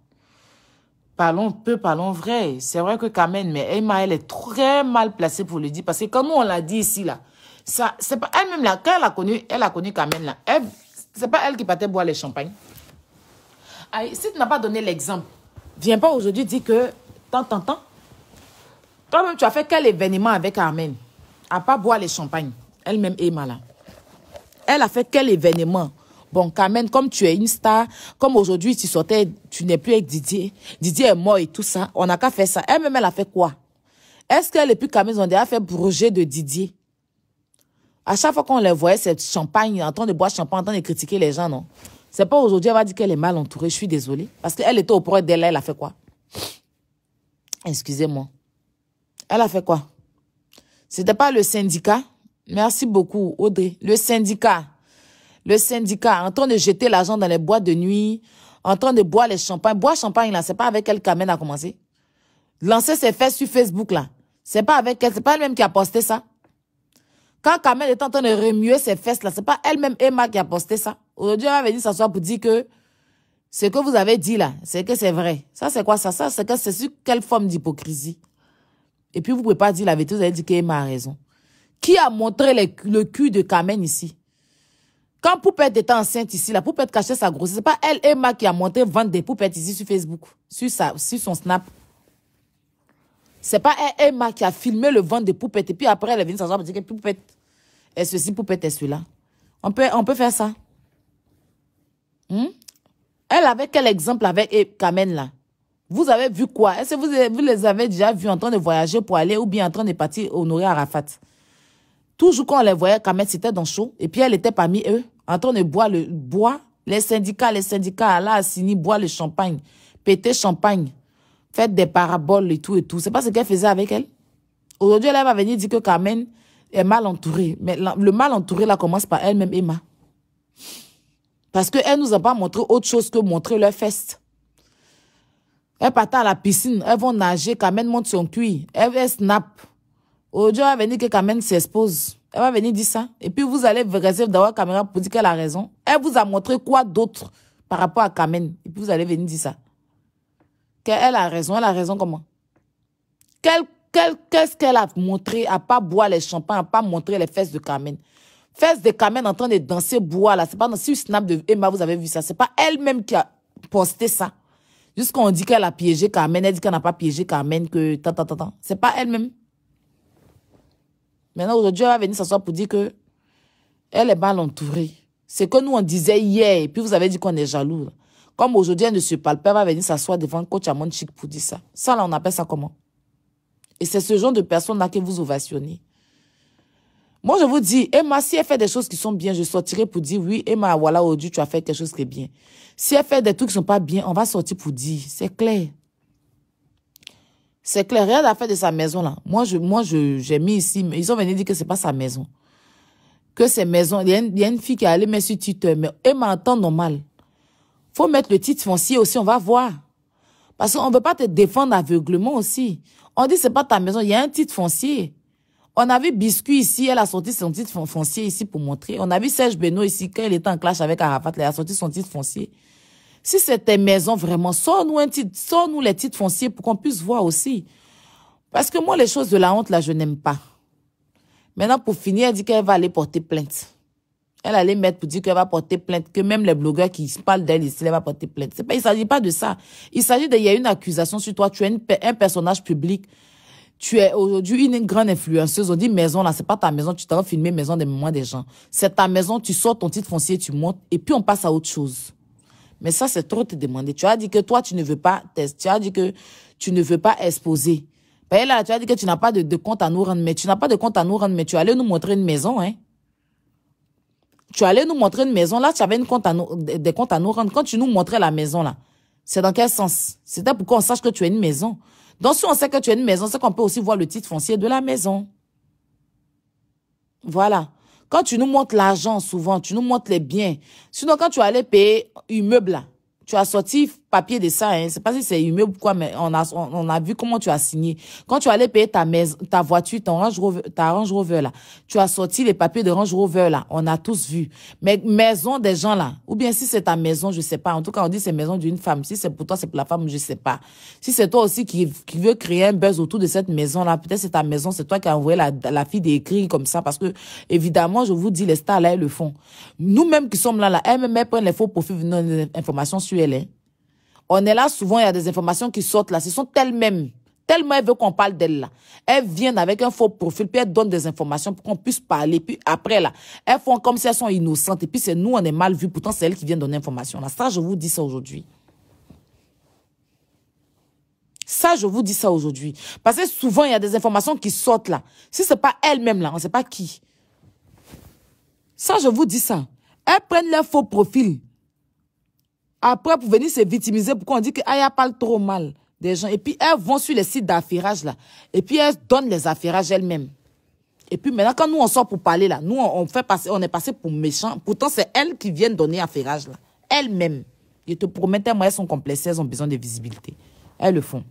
Parlons peu, parlons vrai. C'est vrai que Kamen, mais Emma, elle est très mal placée pour le dire. Parce que comme on l'a dit ici, là, ça, c'est pas elle-même, là, quand elle a connu, elle a connu Kamen, là, c'est pas elle qui partait boire les champagnes. si tu n'as pas donné l'exemple, viens pas aujourd'hui dire que, tant, tant, tant. Toi-même, tu as fait quel événement avec Carmen À pas boire les champagnes. Elle-même, Emma, là. Elle a fait quel événement Bon, Kamen, comme tu es une star, comme aujourd'hui tu sortais, tu n'es plus avec Didier, Didier est mort et tout ça, on n'a qu'à faire ça. Elle-même, elle a fait quoi Est-ce qu'elle et puis Ils ont déjà fait projet de Didier À chaque fois qu'on les voyait, c'est champagne, en train de boire champagne, en train de critiquer les gens, non C'est pas aujourd'hui, elle va dire qu'elle est mal entourée, je suis désolée. Parce qu'elle était au auprès d'elle, elle a fait quoi Excusez-moi. Elle a fait quoi C'était pas le syndicat Merci beaucoup, Audrey. Le syndicat le syndicat en train de jeter l'argent dans les boîtes de nuit, en train de boire les champagnes. Boire champagne, là, c'est pas avec elle qu'Amen a commencé. Lancer ses fesses sur Facebook, là. C'est pas avec elle, c'est pas elle-même qui a posté ça. Quand Kamel est en train de remuer ses fesses, là, c'est pas elle-même Emma qui a posté ça. Aujourd'hui, elle va venir s'asseoir pour dire que ce que vous avez dit là, c'est que c'est vrai. Ça, c'est quoi ça? Ça, c'est que c'est sur quelle forme d'hypocrisie? Et puis, vous pouvez pas dire la vérité, vous allez dire qu'Emma a raison. Qui a montré le, le cul de Kamen ici? Quand Poupette était enceinte ici, la Poupette cachait sa grossesse. C'est pas elle, Emma, qui a monté vente des poupettes ici sur Facebook, sur, sur son Snap. C'est pas elle, Emma, qui a filmé le vent des poupettes. Et puis après, elle est venue s'asseoir et dire que Poupette est ceci, Poupette est cela. On peut, on peut faire ça. Hmm? Elle avait quel exemple avec Kamen e- là Vous avez vu quoi Est-ce que vous, vous, les avez déjà vus en train de voyager pour aller ou bien en train de partir honorer Arafat Toujours quand on les voyait, Kamen c'était dans chaud et puis elle était parmi eux. En train de boire le bois, les syndicats, les syndicats, Allah Assini boit le champagne, péter champagne, faites des paraboles et tout et tout. C'est pas ce qu'elle faisait avec elle. Aujourd'hui, elle va venir dire que Carmen est mal entourée. Mais le mal entouré, là, commence par elle-même, Emma. Parce qu'elle nous a pas montré autre chose que montrer leurs fesses. Elle part à la piscine, elles vont nager, Carmen monte son cuir, elle snap. Aujourd'hui, elle va venir que Carmen s'expose. Elle va venir dire ça. Et puis vous allez réserver d'avoir caméra pour dire qu'elle a raison. Elle vous a montré quoi d'autre par rapport à Kamen. Et puis vous allez venir dire ça. Qu'elle a raison. Elle a raison comment Qu'est-ce qu'elle a montré à pas boire les champagnes, à pas montrer les fesses de Kamen Fesses de Kamen en train de danser, boire là. C'est pas dans si snap de Emma, vous avez vu ça. C'est pas elle-même qui a posté ça. Jusqu'on dit qu'elle a piégé Carmen, elle dit qu'elle n'a pas piégé Carmen, que tant, tant, tant. C'est pas elle-même. Maintenant, aujourd'hui, elle va venir s'asseoir pour dire que elle est mal entourée. C'est que nous, on disait hier, et puis vous avez dit qu'on est jaloux. Comme aujourd'hui, elle ne se parle pas, elle va venir s'asseoir devant coach mon Chic pour dire ça. Ça, là, on appelle ça comment Et c'est ce genre de personne là que vous ovationnez. Moi, je vous dis, Emma, si elle fait des choses qui sont bien, je sortirai pour dire, oui, Emma, voilà, aujourd'hui, tu as fait quelque chose qui est bien. Si elle fait des trucs qui ne sont pas bien, on va sortir pour dire. C'est clair. C'est clair, à faire de sa maison là. Moi, je, moi, je, j'ai mis ici, mais ils ont venu dire que c'est pas sa maison. Que c'est maison. Il y, a une, fille qui est allée mettre sur Twitter, mais elle m'entend normal. Faut mettre le titre foncier aussi, on va voir. Parce qu'on veut pas te défendre aveuglement aussi. On dit c'est pas ta maison, il y a un titre foncier. On a vu Biscuit ici, elle a sorti son titre foncier ici pour montrer. On a vu Serge Benoît ici, quand il était en clash avec Arafat, elle a sorti son titre foncier. Si c'était maison, vraiment, sors-nous un titre, sors-nous les titres fonciers pour qu'on puisse voir aussi. Parce que moi, les choses de la honte, là, je n'aime pas. Maintenant, pour finir, elle dit qu'elle va aller porter plainte. Elle allait mettre pour dire qu'elle va porter plainte, que même les blogueurs qui parlent d'elle ici, elle va porter plainte. C'est pas, il s'agit pas de ça. Il s'agit de, y a une accusation sur toi, tu es un personnage public. Tu es aujourd'hui une, grande influenceuse. On dit maison, là, c'est pas ta maison, tu t'as filmé maison des moments des gens. C'est ta maison, tu sors ton titre foncier, tu montes, et puis on passe à autre chose. Mais ça, c'est trop te demander. Tu as dit que toi, tu ne veux pas tester. Tu as dit que tu ne veux pas exposer. Ben, là, tu as dit que tu n'as pas de, compte à nous rendre. Mais tu n'as pas de compte à nous rendre. Mais tu allais nous montrer une maison, hein. Tu allais nous montrer une maison. Là, tu avais une compte à des comptes à nous rendre. Quand tu nous montrais la maison, là, c'est dans quel sens? C'était pour qu'on sache que tu as une maison. Donc, si on sait que tu as une maison, c'est qu'on peut aussi voir le titre foncier de la maison. Voilà. Quand tu nous montres l'argent souvent, tu nous montres les biens. Sinon, quand tu allais payer meuble, tu as sorti papier de ça. Hein. C'est pas si c'est humide ou quoi, mais on a, on, a vu comment tu as signé. Quand tu allais payer ta maison, ta voiture, ton Range ta Range Rover là, tu as sorti les papiers de Range Rover là. On a tous vu. Mais maison des gens là, ou bien si c'est ta maison, je sais pas. En tout cas, on dit c'est maison d'une femme. Si c'est pour toi, c'est pour la femme, je sais pas. Si c'est toi aussi qui, qui veut créer un buzz autour de cette maison là, peut-être c'est ta maison, c'est toi qui as envoyé la, la fille d'écrire comme ça parce que évidemment, je vous dis les stars là, elles le font. Nous-mêmes qui sommes là là, elles-mêmes prennent les faux profils venant informations sur elles. Hein. On est là souvent, il y a des informations qui sortent là. Ce sont elles-mêmes. Tellement elle veut qu'on parle d'elle là. Elles viennent avec un faux profil, puis elles donnent des informations pour qu'on puisse parler. Puis après là, elles font comme si elles sont innocentes. Et puis c'est nous, on est mal vus. Pourtant, c'est elles qui viennent donner l'information. Là, ça, je vous dis ça aujourd'hui. Ça, je vous dis ça aujourd'hui. Parce que souvent, il y a des informations qui sortent là. Si n'est pas elle-même là, on sait pas qui. Ça, je vous dis ça. Elles prennent leur faux profil. Après, pour venir se victimiser, pourquoi on dit qu'elle ah, parle trop mal des gens. Et puis, elles vont sur les sites d'affairage, là. Et puis, elles donnent les affairages elles-mêmes. Et puis, maintenant, quand nous, on sort pour parler, là, nous, on, fait passer, on est passé pour méchants. Pourtant, c'est elles qui viennent donner affairage, là. Elles-mêmes. Je te promets, moi, elles sont complexes, elles ont besoin de visibilité. Elles le font.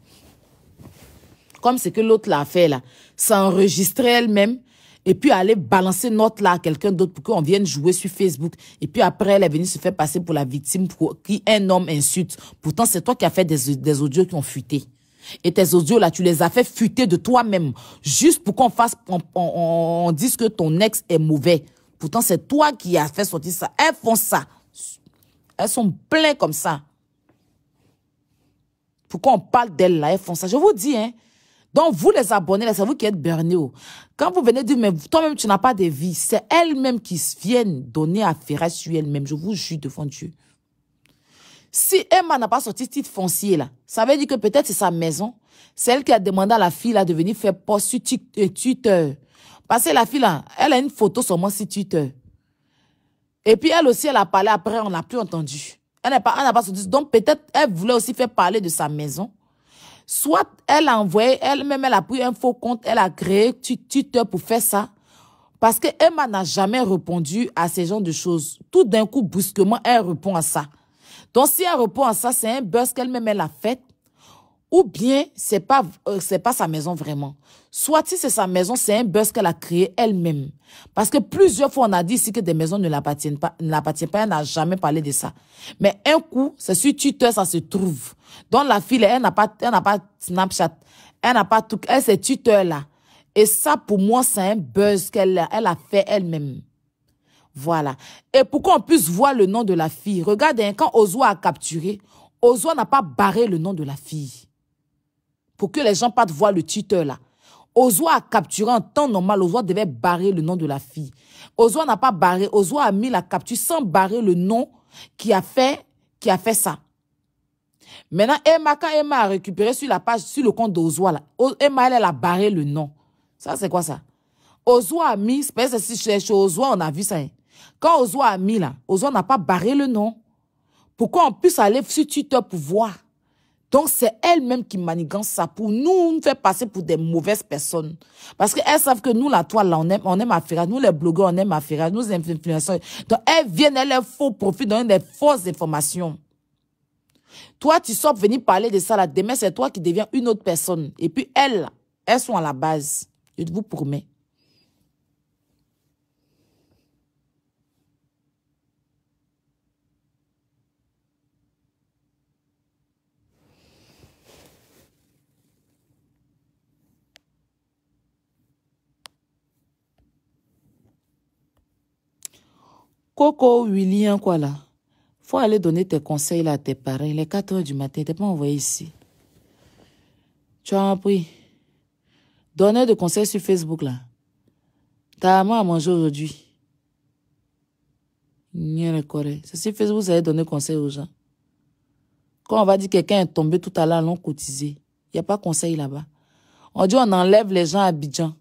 Comme c'est que l'autre l'a fait, là. S'enregistrer elles-mêmes et puis aller balancer notre là à quelqu'un d'autre pour qu'on vienne jouer sur Facebook. Et puis après, elle est venue se faire passer pour la victime pour qui un homme insulte. Pourtant, c'est toi qui as fait des, des audios qui ont fuité. Et tes audios là, tu les as fait fuiter de toi-même, juste pour qu'on fasse, on, on, on, dise que ton ex est mauvais. Pourtant, c'est toi qui as fait sortir ça. Elles font ça. Elles sont pleines comme ça. Pourquoi on parle d'elles là Elles font ça. Je vous dis, hein, donc, vous les abonnés, c'est vous qui êtes bernés. Oh. Quand vous venez dire, mais toi-même, tu n'as pas de vie, c'est elle-même qui viennent donner à Ferret sur elle-même. Je vous jure devant Dieu. Si Emma n'a pas sorti ce titre foncier, là, ça veut dire que peut-être c'est sa maison. C'est elle qui a demandé à la fille là, de venir faire post sur euh, Twitter. Parce que la fille, là, elle a une photo sur mon sur Twitter. Et puis elle aussi, elle a parlé après, on n'a plus entendu. Elle n'a pas, n'a pas sorti. Donc peut-être elle voulait aussi faire parler de sa maison. Soit elle a envoyé, elle-même, elle a pris un faux compte, elle a créé Twitter pour faire ça. Parce que Emma n'a jamais répondu à ce genre de choses. Tout d'un coup, brusquement, elle répond à ça. Donc, si elle répond à ça, c'est un buzz qu'elle-même, elle a fait ou bien c'est pas euh, c'est pas sa maison vraiment. Soit si c'est sa maison, c'est un buzz qu'elle a créé elle-même. Parce que plusieurs fois on a dit ici que des maisons ne l'appartiennent pas, pas, elle n'a jamais parlé de ça. Mais un coup, c'est sur Twitter ça se trouve. Dans la fille elle n'a pas n'a pas Snapchat, elle n'a pas tout, elle c'est Twitter là. Et ça pour moi c'est un buzz qu'elle elle a fait elle-même. Voilà. Et pour qu'on puisse voir le nom de la fille, regardez, hein, quand Ozo a capturé, Ozoa n'a pas barré le nom de la fille pour que les gens partent voir le tuteur là. Ozoa a capturé en temps normal. Ozoa devait barrer le nom de la fille. Ozoa n'a pas barré. Ozoa a mis la capture sans barrer le nom qui a fait, qui a fait ça. Maintenant, Emma, quand Emma a récupéré sur la page, sur le compte d'Ozoa, Emma, elle, a barré le nom. Ça, c'est quoi ça? Ozoa a mis, parce si chez, Ozoa, on a vu ça. Hein. Quand Ozoa a mis là, Ozoa n'a pas barré le nom. Pourquoi on puisse aller sur Twitter pour voir? Donc c'est elles-mêmes qui manigancent ça pour nous, nous faire passer pour des mauvaises personnes. Parce qu'elles savent que nous, la toile, là, on aime, on aime Affaire, nous les blogueurs, on aime Affaire, nous les influenceurs. Donc elles viennent, elles font faux profit, dans des fausses informations. Toi, tu sors venir parler de ça là, demain c'est toi qui deviens une autre personne. Et puis elles, elles sont à la base. Je vous promets. Coco William, hein, quoi là faut aller donner tes conseils là à tes parents. Il est 4 heures du matin, t'es pas envoyé ici. Tu as appris. Donner des conseils sur Facebook là. Ta maman a mangé aujourd'hui. C'est sur Facebook, vous allez donner conseil aux gens. Quand on va dire que quelqu'un est tombé tout à l'heure, l'on cotisé. Il n'y a pas conseil là-bas. On dit on enlève les gens à Bidjan.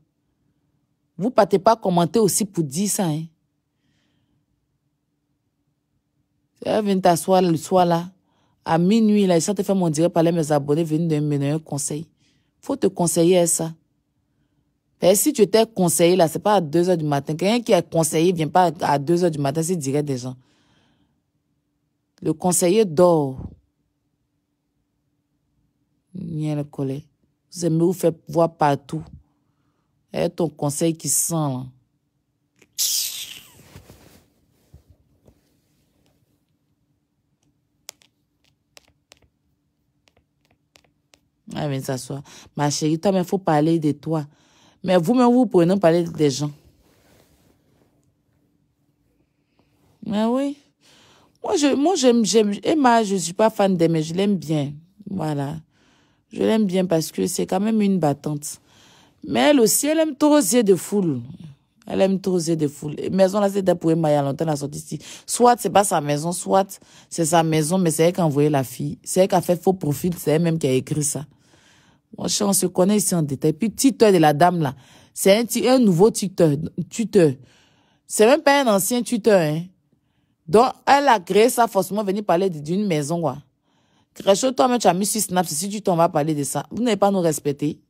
Vous partez pas commenter aussi pour dire ça, hein. Elle vient t'asseoir le soir là. À minuit, là, ça te faire mon direct parler mes abonnés venus de me donner un conseil. Faut te conseiller ça. Ben, si tu t'es conseillé là, c'est pas à 2 h du matin. Quelqu'un qui est conseillé vient pas à 2 h du matin, c'est direct des gens. Le conseiller dort. Ni le collègue. Vous aimez vous faire voir partout. Et ton conseil qui sent là. ben ça soit, Ma chérie, toi, mais il faut parler de toi. Mais vous-même, vous nous parler des gens. Mais oui. Moi, je, moi, j'aime, j'aime, Emma, je suis pas fan d'elle, mais je l'aime bien. Voilà. Je l'aime bien parce que c'est quand même une battante. Mais elle aussi, elle aime trop yeux de foule. Elle aime trop yeux de foule. maison, là, c'est pour Emma, il y a longtemps, elle a ici. Soit c'est pas sa maison, soit c'est sa maison, mais c'est elle qui a envoyé la fille. C'est elle qui a fait faux profil, c'est elle même qui a écrit ça on se connaît ici en détail. Puis tuteur de la dame là, c'est un, un, nouveau tuteur. tuteur. C'est même pas un ancien tuteur. Hein. Donc, elle a créé ça forcément venir parler d'une maison. Quoi. toi-même, tu as mis sur Snap. Si tu t'en vas parler de ça, vous n'avez pas nous respecter.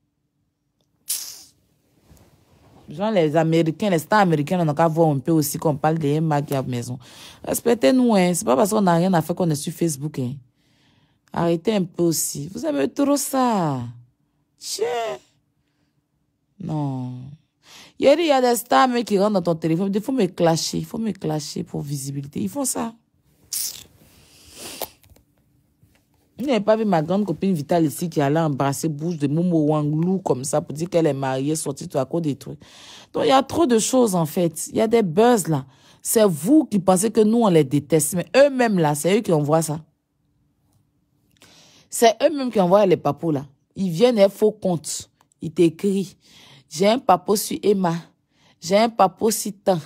Genre, les Américains, les stars américains, on n'a qu'à voir un peu aussi qu'on parle des marques à maison. Respectez-nous, hein. C'est pas parce qu'on n'a rien à faire qu'on est sur Facebook, hein. Arrêtez un peu aussi. Vous aimez trop ça. Tiens. Non. Il y a des stars qui rentrent dans ton téléphone. Il faut me clasher. Il faut me clasher pour visibilité. Ils font ça. Vous n'avez pas vu ma grande copine Vital ici qui allait embrasser bouche de Momo Wanglou comme ça pour dire qu'elle est mariée, sortie tout à cause des trucs. Donc il y a trop de choses en fait. Il y a des buzz là. C'est vous qui pensez que nous on les déteste, mais eux-mêmes là, c'est eux qui envoient ça. C'est eux-mêmes qui envoient les papos, là. Ils viennent un faux compte. Il t'écrit. J'ai un papa sur Emma. J'ai un papa sur temps.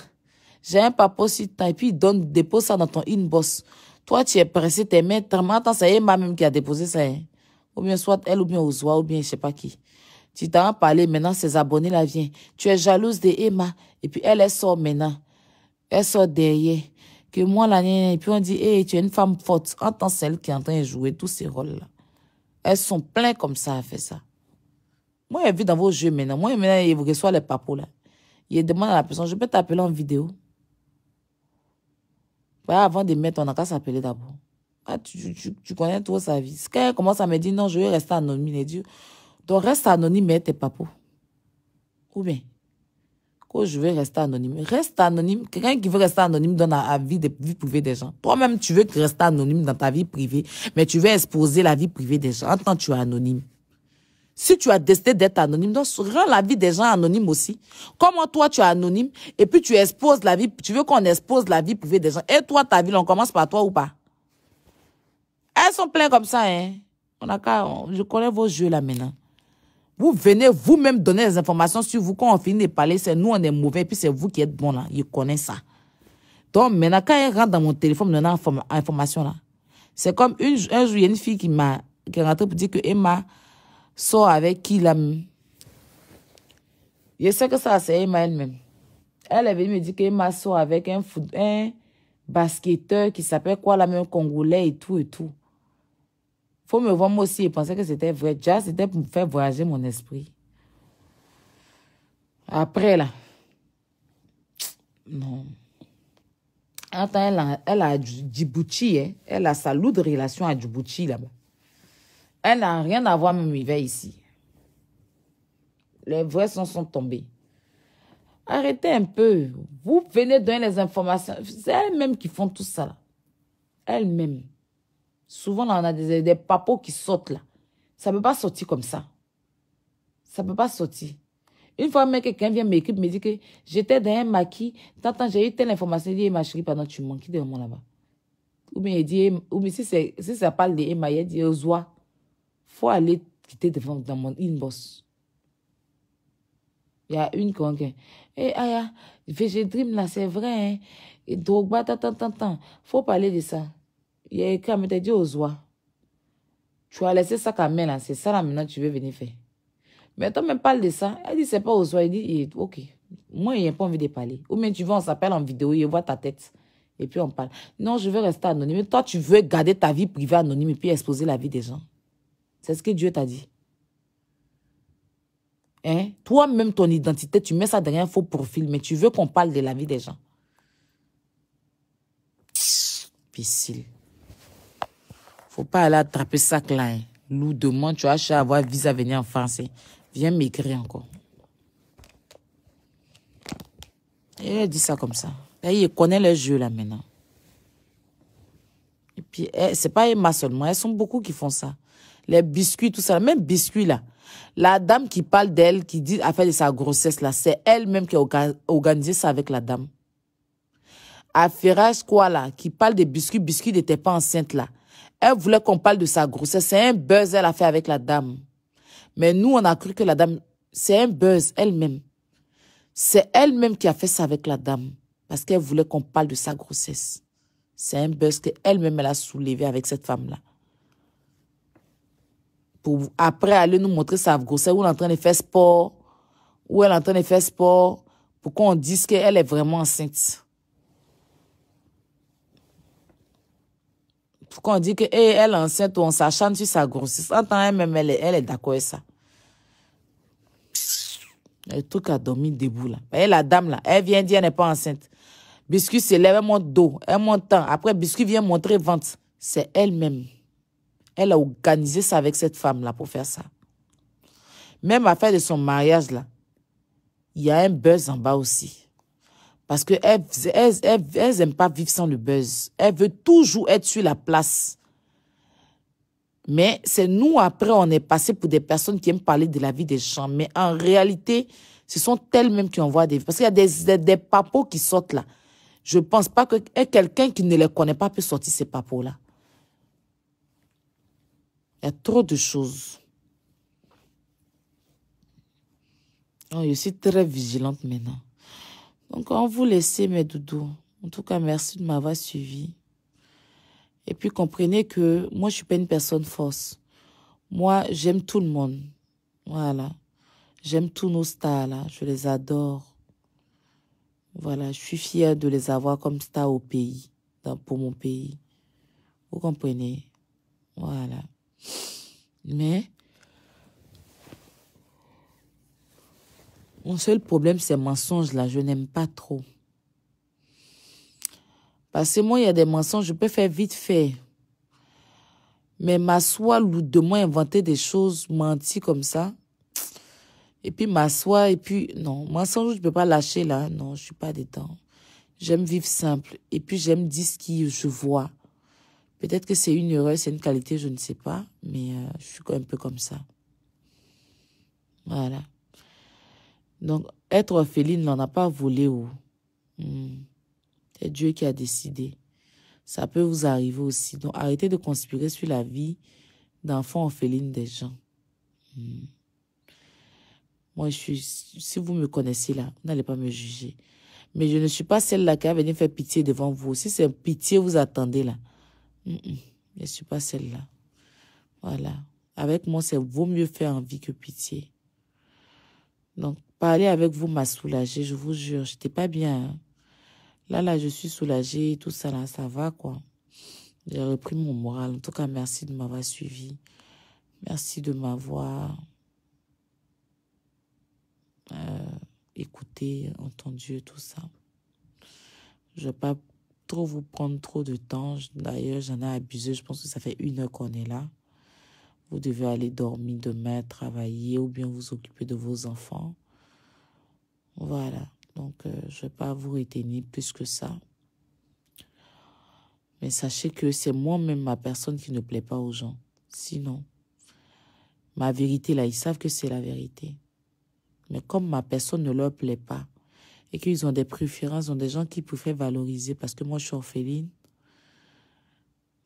J'ai un papa sur temps. Et puis, donne dépose ça dans ton inbox. Toi, tu es pressé, tes mains Attends, c'est Emma même qui a déposé ça. Hein. Ou bien, soit elle, ou bien Ozoa, ou bien je sais pas qui. Tu t'en parles. maintenant ses abonnés la viennent. Tu es jalouse de Emma. Et puis, elle, elle sort maintenant. Elle sort derrière. Que moi, la Et puis, on dit, hé, tu es une femme forte. Entends celle qui est en train de jouer tous ces rôles-là. Elles sont pleines comme ça à faire ça. Moi, j'ai vu dans vos jeux maintenant. Moi, maintenant, il reçoit les papos là. Il demande à la personne, je peux t'appeler en vidéo. Bah, avant de mettre, on a qu'à s'appeler d'abord. Ah, tu, tu, tu, connais trop sa vie. Quand elle commence à me dire, non, je vais rester anonyme, elle dit, donc reste anonyme mais tes papos. Ou bien, que je veux rester anonyme. Reste anonyme. Quelqu'un qui veut rester anonyme donne la vie, de, vie privée des gens. Toi-même, tu veux rester anonyme dans ta vie privée, mais tu veux exposer la vie privée des gens en tant que tu es anonyme. Si tu as décidé d'être anonyme, donc rends la vie des gens anonyme aussi. Comment toi tu es anonyme et puis tu exposes la vie, tu veux qu'on expose la vie privée des gens. Et toi, ta vie, on commence par toi ou pas Elles sont pleines comme ça, hein. On a, je connais vos jeux là maintenant. Vous venez vous-même donner des informations sur vous. Quand on finit de parler, c'est nous, on est mauvais, puis c'est vous qui êtes bon là. Il connaît ça. Donc maintenant, quand elle rentre dans mon téléphone, me donnant information là, c'est comme une, un jour, il y a une fille qui m'a qui est rentrée pour dire que Emma sort avec qui là. Je sais que ça, c'est Emma elle-même. Elle est venue me dire qu'Emma sort avec un, un basketteur qui s'appelle quoi la même, congolais et tout et tout faut me voir moi aussi et penser que c'était vrai. Déjà, c'était pour me faire voyager mon esprit. Après, là, non. Attends, elle a, elle a Djibouti, hein. elle a sa lourde relation à Djibouti là-bas. Elle n'a rien à voir même hiver ici. Les vrais sont sont tombés. Arrêtez un peu. Vous venez donner les informations. C'est elles-mêmes qui font tout ça. elle mêmes Souvent, là, on a des, des papos qui sautent là. Ça ne peut pas sortir comme ça. Ça ne peut pas sortir. Une fois même, quelqu'un vient m'écrire, me dit que j'étais dans un maquis. T'entends, j'ai eu telle information. Il dit, ma chérie, pendant tu manques de moi là-bas. Ou bien, il dit, ou si, ça parle de Emma, il dit, il faut aller quitter devant dans mon inbox. Il y a une dit, Eh, Aya, VG Dream là, c'est vrai, hein. Et Drogba, Faut parler de ça a écrit, qui m'a dit aux Tu as laissé ça quand même, C'est ça, là, maintenant, tu veux venir faire. Mais toi, même parle de ça. Elle dit, c'est pas aux oies. Elle dit, ok. Moi, il n'y a pas envie de parler. Ou bien tu veux, on s'appelle en vidéo, il voit ta tête. Et puis on parle. Non, je veux rester anonyme. Toi, tu veux garder ta vie privée anonyme et puis exposer la vie des gens. C'est ce que Dieu t'a dit. Hein? Toi-même, ton identité, tu mets ça derrière un faux profil, mais tu veux qu'on parle de la vie des gens. Difficile faut pas aller attraper ça là. Nous demande, tu as à avoir vis à venir en France. Viens m'écrire encore. Elle dit ça comme ça. Elle eh, connaît le jeu là maintenant. Et puis, eh, c'est pas Emma seulement, elles sont beaucoup qui font ça. Les biscuits, tout ça, même biscuits là. La dame qui parle d'elle, qui dit à faire de sa grossesse là, c'est elle-même qui a organisé ça avec la dame. Affairage quoi là, qui parle des biscuits, biscuits n'était pas enceinte là. Elle voulait qu'on parle de sa grossesse. C'est un buzz elle a fait avec la dame. Mais nous, on a cru que la dame, c'est un buzz elle-même. C'est elle-même qui a fait ça avec la dame. Parce qu'elle voulait qu'on parle de sa grossesse. C'est un buzz qu'elle-même, elle a soulevé avec cette femme-là. Pour après aller nous montrer sa grossesse, où elle est en train de faire sport, où elle est en train de faire sport, pour qu'on dise qu'elle est vraiment enceinte. Quand qu'on dit que elle est enceinte ou on s'achante sur sa grossesse. En temps elle-même, elle est, d'accord avec ça. Le truc a dormi debout là. la dame là, elle vient dire qu'elle n'est pas enceinte. Biscuit s'élève, elle monte dos, elle monte temps. Après, Biscuit vient montrer vente. C'est elle-même. Elle a organisé ça avec cette femme-là pour faire ça. Même à faire de son mariage là, il y a un buzz en bas aussi. Parce qu'elles elles, elles, elles aiment pas vivre sans le buzz. Elles veulent toujours être sur la place. Mais c'est nous, après, on est passé pour des personnes qui aiment parler de la vie des gens. Mais en réalité, ce sont elles-mêmes qui envoient des... Parce qu'il y a des, des, papos qui sortent là. Je pense pas que eh, quelqu'un qui ne les connaît pas peut sortir ces papos-là. Il y a trop de choses. je suis très vigilante maintenant. Donc, on vous laisse, mes doudous. En tout cas, merci de m'avoir suivi. Et puis, comprenez que moi, je suis pas une personne fausse. Moi, j'aime tout le monde. Voilà. J'aime tous nos stars, là. Je les adore. Voilà. Je suis fière de les avoir comme stars au pays, dans, pour mon pays. Vous comprenez? Voilà. Mais, Mon seul problème, c'est mensonges là. Je n'aime pas trop. Parce que moi, il y a des mensonges, je peux faire vite fait. Mais m'asseoir lourdement, inventer des choses, mentir comme ça. Et puis m'asseoir, et puis, non, mensonge, je ne peux pas lâcher là. Non, je ne suis pas dedans. J'aime vivre simple. Et puis, j'aime dire ce que je vois. Peut-être que c'est une heureuse, c'est une qualité, je ne sais pas. Mais euh, je suis un peu comme ça. Voilà. Donc, être orpheline n'en a pas volé où. Hmm. C'est Dieu qui a décidé. Ça peut vous arriver aussi. Donc, arrêtez de conspirer sur la vie d'enfants orphelines des gens. Hmm. Moi, je suis, si vous me connaissez là, vous n'allez pas me juger. Mais je ne suis pas celle-là qui va venir faire pitié devant vous. Si c'est pitié, vous attendez là. Hmm, je ne suis pas celle-là. Voilà. Avec moi, c'est vaut mieux faire envie que pitié. Donc, parler avec vous m'a soulagée, je vous jure. J'étais pas bien. Hein. Là, là, je suis soulagée, tout ça, là, ça va, quoi. J'ai repris mon moral. En tout cas, merci de m'avoir suivi. Merci de m'avoir euh, écouté, entendu, tout ça. Je vais pas trop vous prendre trop de temps. D'ailleurs, j'en ai abusé. Je pense que ça fait une heure qu'on est là. Vous devez aller dormir demain, travailler ou bien vous occuper de vos enfants. Voilà. Donc, euh, je ne vais pas vous retenir plus que ça. Mais sachez que c'est moi-même ma personne qui ne plaît pas aux gens. Sinon, ma vérité, là, ils savent que c'est la vérité. Mais comme ma personne ne leur plaît pas et qu'ils ont des préférences, ont des gens qui pourraient valoriser parce que moi, je suis orpheline,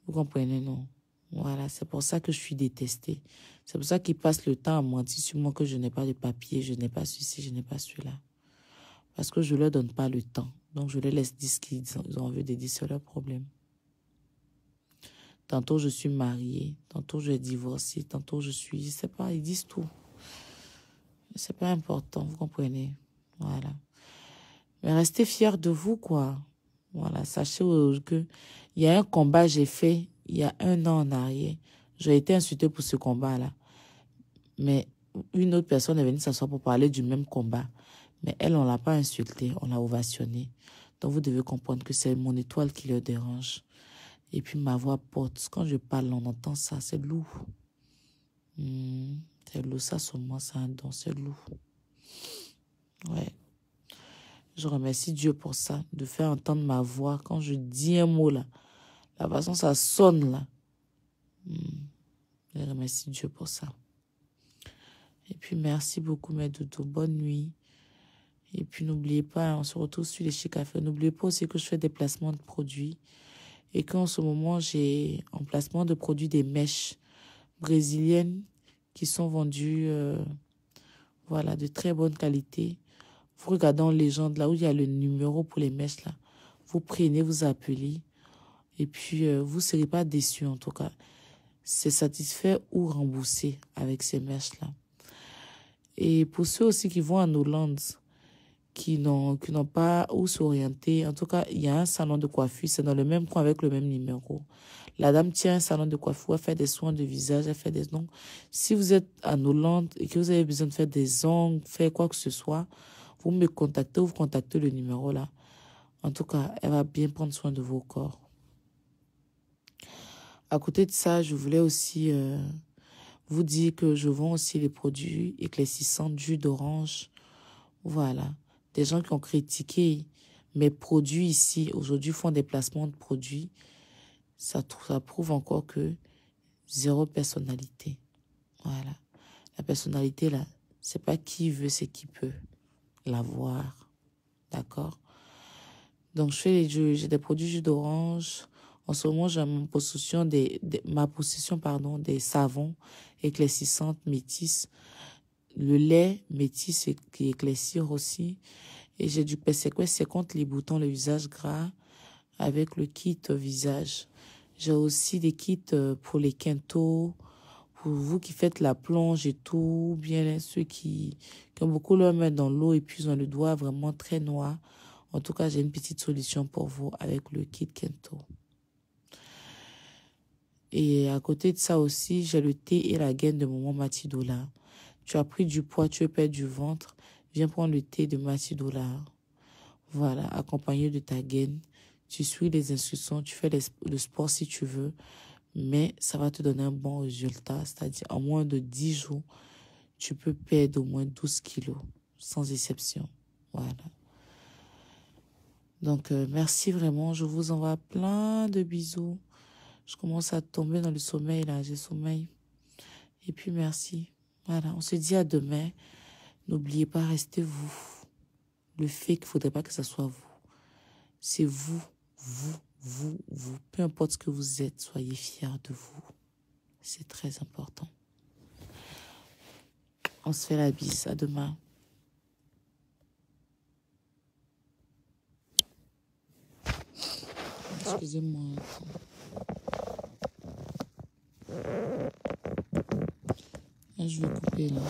vous comprenez, non voilà, c'est pour ça que je suis détestée. C'est pour ça qu'ils passent le temps à mentir sur moi que je n'ai pas de papier, je n'ai pas ceci, je n'ai pas celui-là. Parce que je ne leur donne pas le temps. Donc, je les laisse dire ce qu'ils ont envie de dire, c'est leur problème. Tantôt, je suis mariée. Tantôt, je suis divorcée. Tantôt, je suis... Je sais pas, ils disent tout. C'est pas important, vous comprenez Voilà. Mais restez fiers de vous, quoi. Voilà, sachez que il y a un combat j'ai fait il y a un an en arrière, j'ai été insultée pour ce combat-là. Mais une autre personne est venue s'asseoir pour parler du même combat. Mais elle, on l'a pas insultée, on l'a ovationnée. Donc vous devez comprendre que c'est mon étoile qui le dérange. Et puis ma voix porte. Quand je parle, on entend ça, c'est lourd. Hmm, c'est lourd, ça sur moi, c'est un don, c'est lourd. Ouais. Je remercie Dieu pour ça, de faire entendre ma voix. Quand je dis un mot là, la façon ça sonne là. Hmm. Je remercie Dieu pour ça. Et puis merci beaucoup mes doudous. Bonne nuit. Et puis n'oubliez pas, hein, on se retrouve sur les à Café. N'oubliez pas aussi que je fais des placements de produits et qu'en ce moment, j'ai en placement de produits des mèches brésiliennes qui sont vendues, euh, voilà, de très bonne qualité. Vous regardez en légende, là où il y a le numéro pour les mèches, là, vous prenez, vous appelez et puis, euh, vous ne serez pas déçus en tout cas. C'est satisfait ou remboursé avec ces mèches-là. Et pour ceux aussi qui vont en Hollande, qui n'ont n'ont pas où s'orienter. En tout cas, il y a un salon de coiffure, c'est dans le même coin avec le même numéro. La dame tient un salon de coiffure, elle fait des soins de visage, elle fait des ongles. Si vous êtes en Hollande et que vous avez besoin de faire des ongles, faire quoi que ce soit, vous me contactez, ou vous contactez le numéro là. En tout cas, elle va bien prendre soin de vos corps. À côté de ça, je voulais aussi euh, vous dire que je vends aussi les produits éclaircissants, jus d'orange. Voilà. Des gens qui ont critiqué mes produits ici, aujourd'hui font des placements de produits. Ça, ça prouve encore que zéro personnalité. Voilà. La personnalité, là, c'est pas qui veut, c'est qui peut l'avoir. D'accord? Donc, je fais les jus, j'ai des produits jus d'orange, en ce moment, j'ai ma possession des, ma possession, pardon, des savons éclaircissantes métis le lait métis qui éclaircir aussi. Et j'ai du C'est contre les boutons, le visage gras avec le kit visage. J'ai aussi des kits euh, pour les quintos, pour vous qui faites la plonge et tout, bien ceux qui, qui ont beaucoup leur main dans l'eau et puis ont le doigt vraiment très noir. En tout cas, j'ai une petite solution pour vous avec le kit Kento. Et à côté de ça aussi, j'ai le thé et la gaine de Maman Matidola. Tu as pris du poids, tu perdre du ventre, viens prendre le thé de Matidola. Voilà, accompagné de ta gaine. Tu suis les instructions, tu fais le sport si tu veux, mais ça va te donner un bon résultat. C'est-à-dire, en moins de 10 jours, tu peux perdre au moins 12 kilos, sans exception. Voilà. Donc, euh, merci vraiment. Je vous envoie plein de bisous. Je commence à tomber dans le sommeil, là. J'ai sommeil. Et puis, merci. Voilà. On se dit à demain. N'oubliez pas, restez vous. Le fait qu'il ne faudrait pas que ce soit vous. C'est vous, vous, vous, vous. Peu importe ce que vous êtes, soyez fiers de vous. C'est très important. On se fait la bise. À demain. Excusez-moi. Ah, je vais couper là.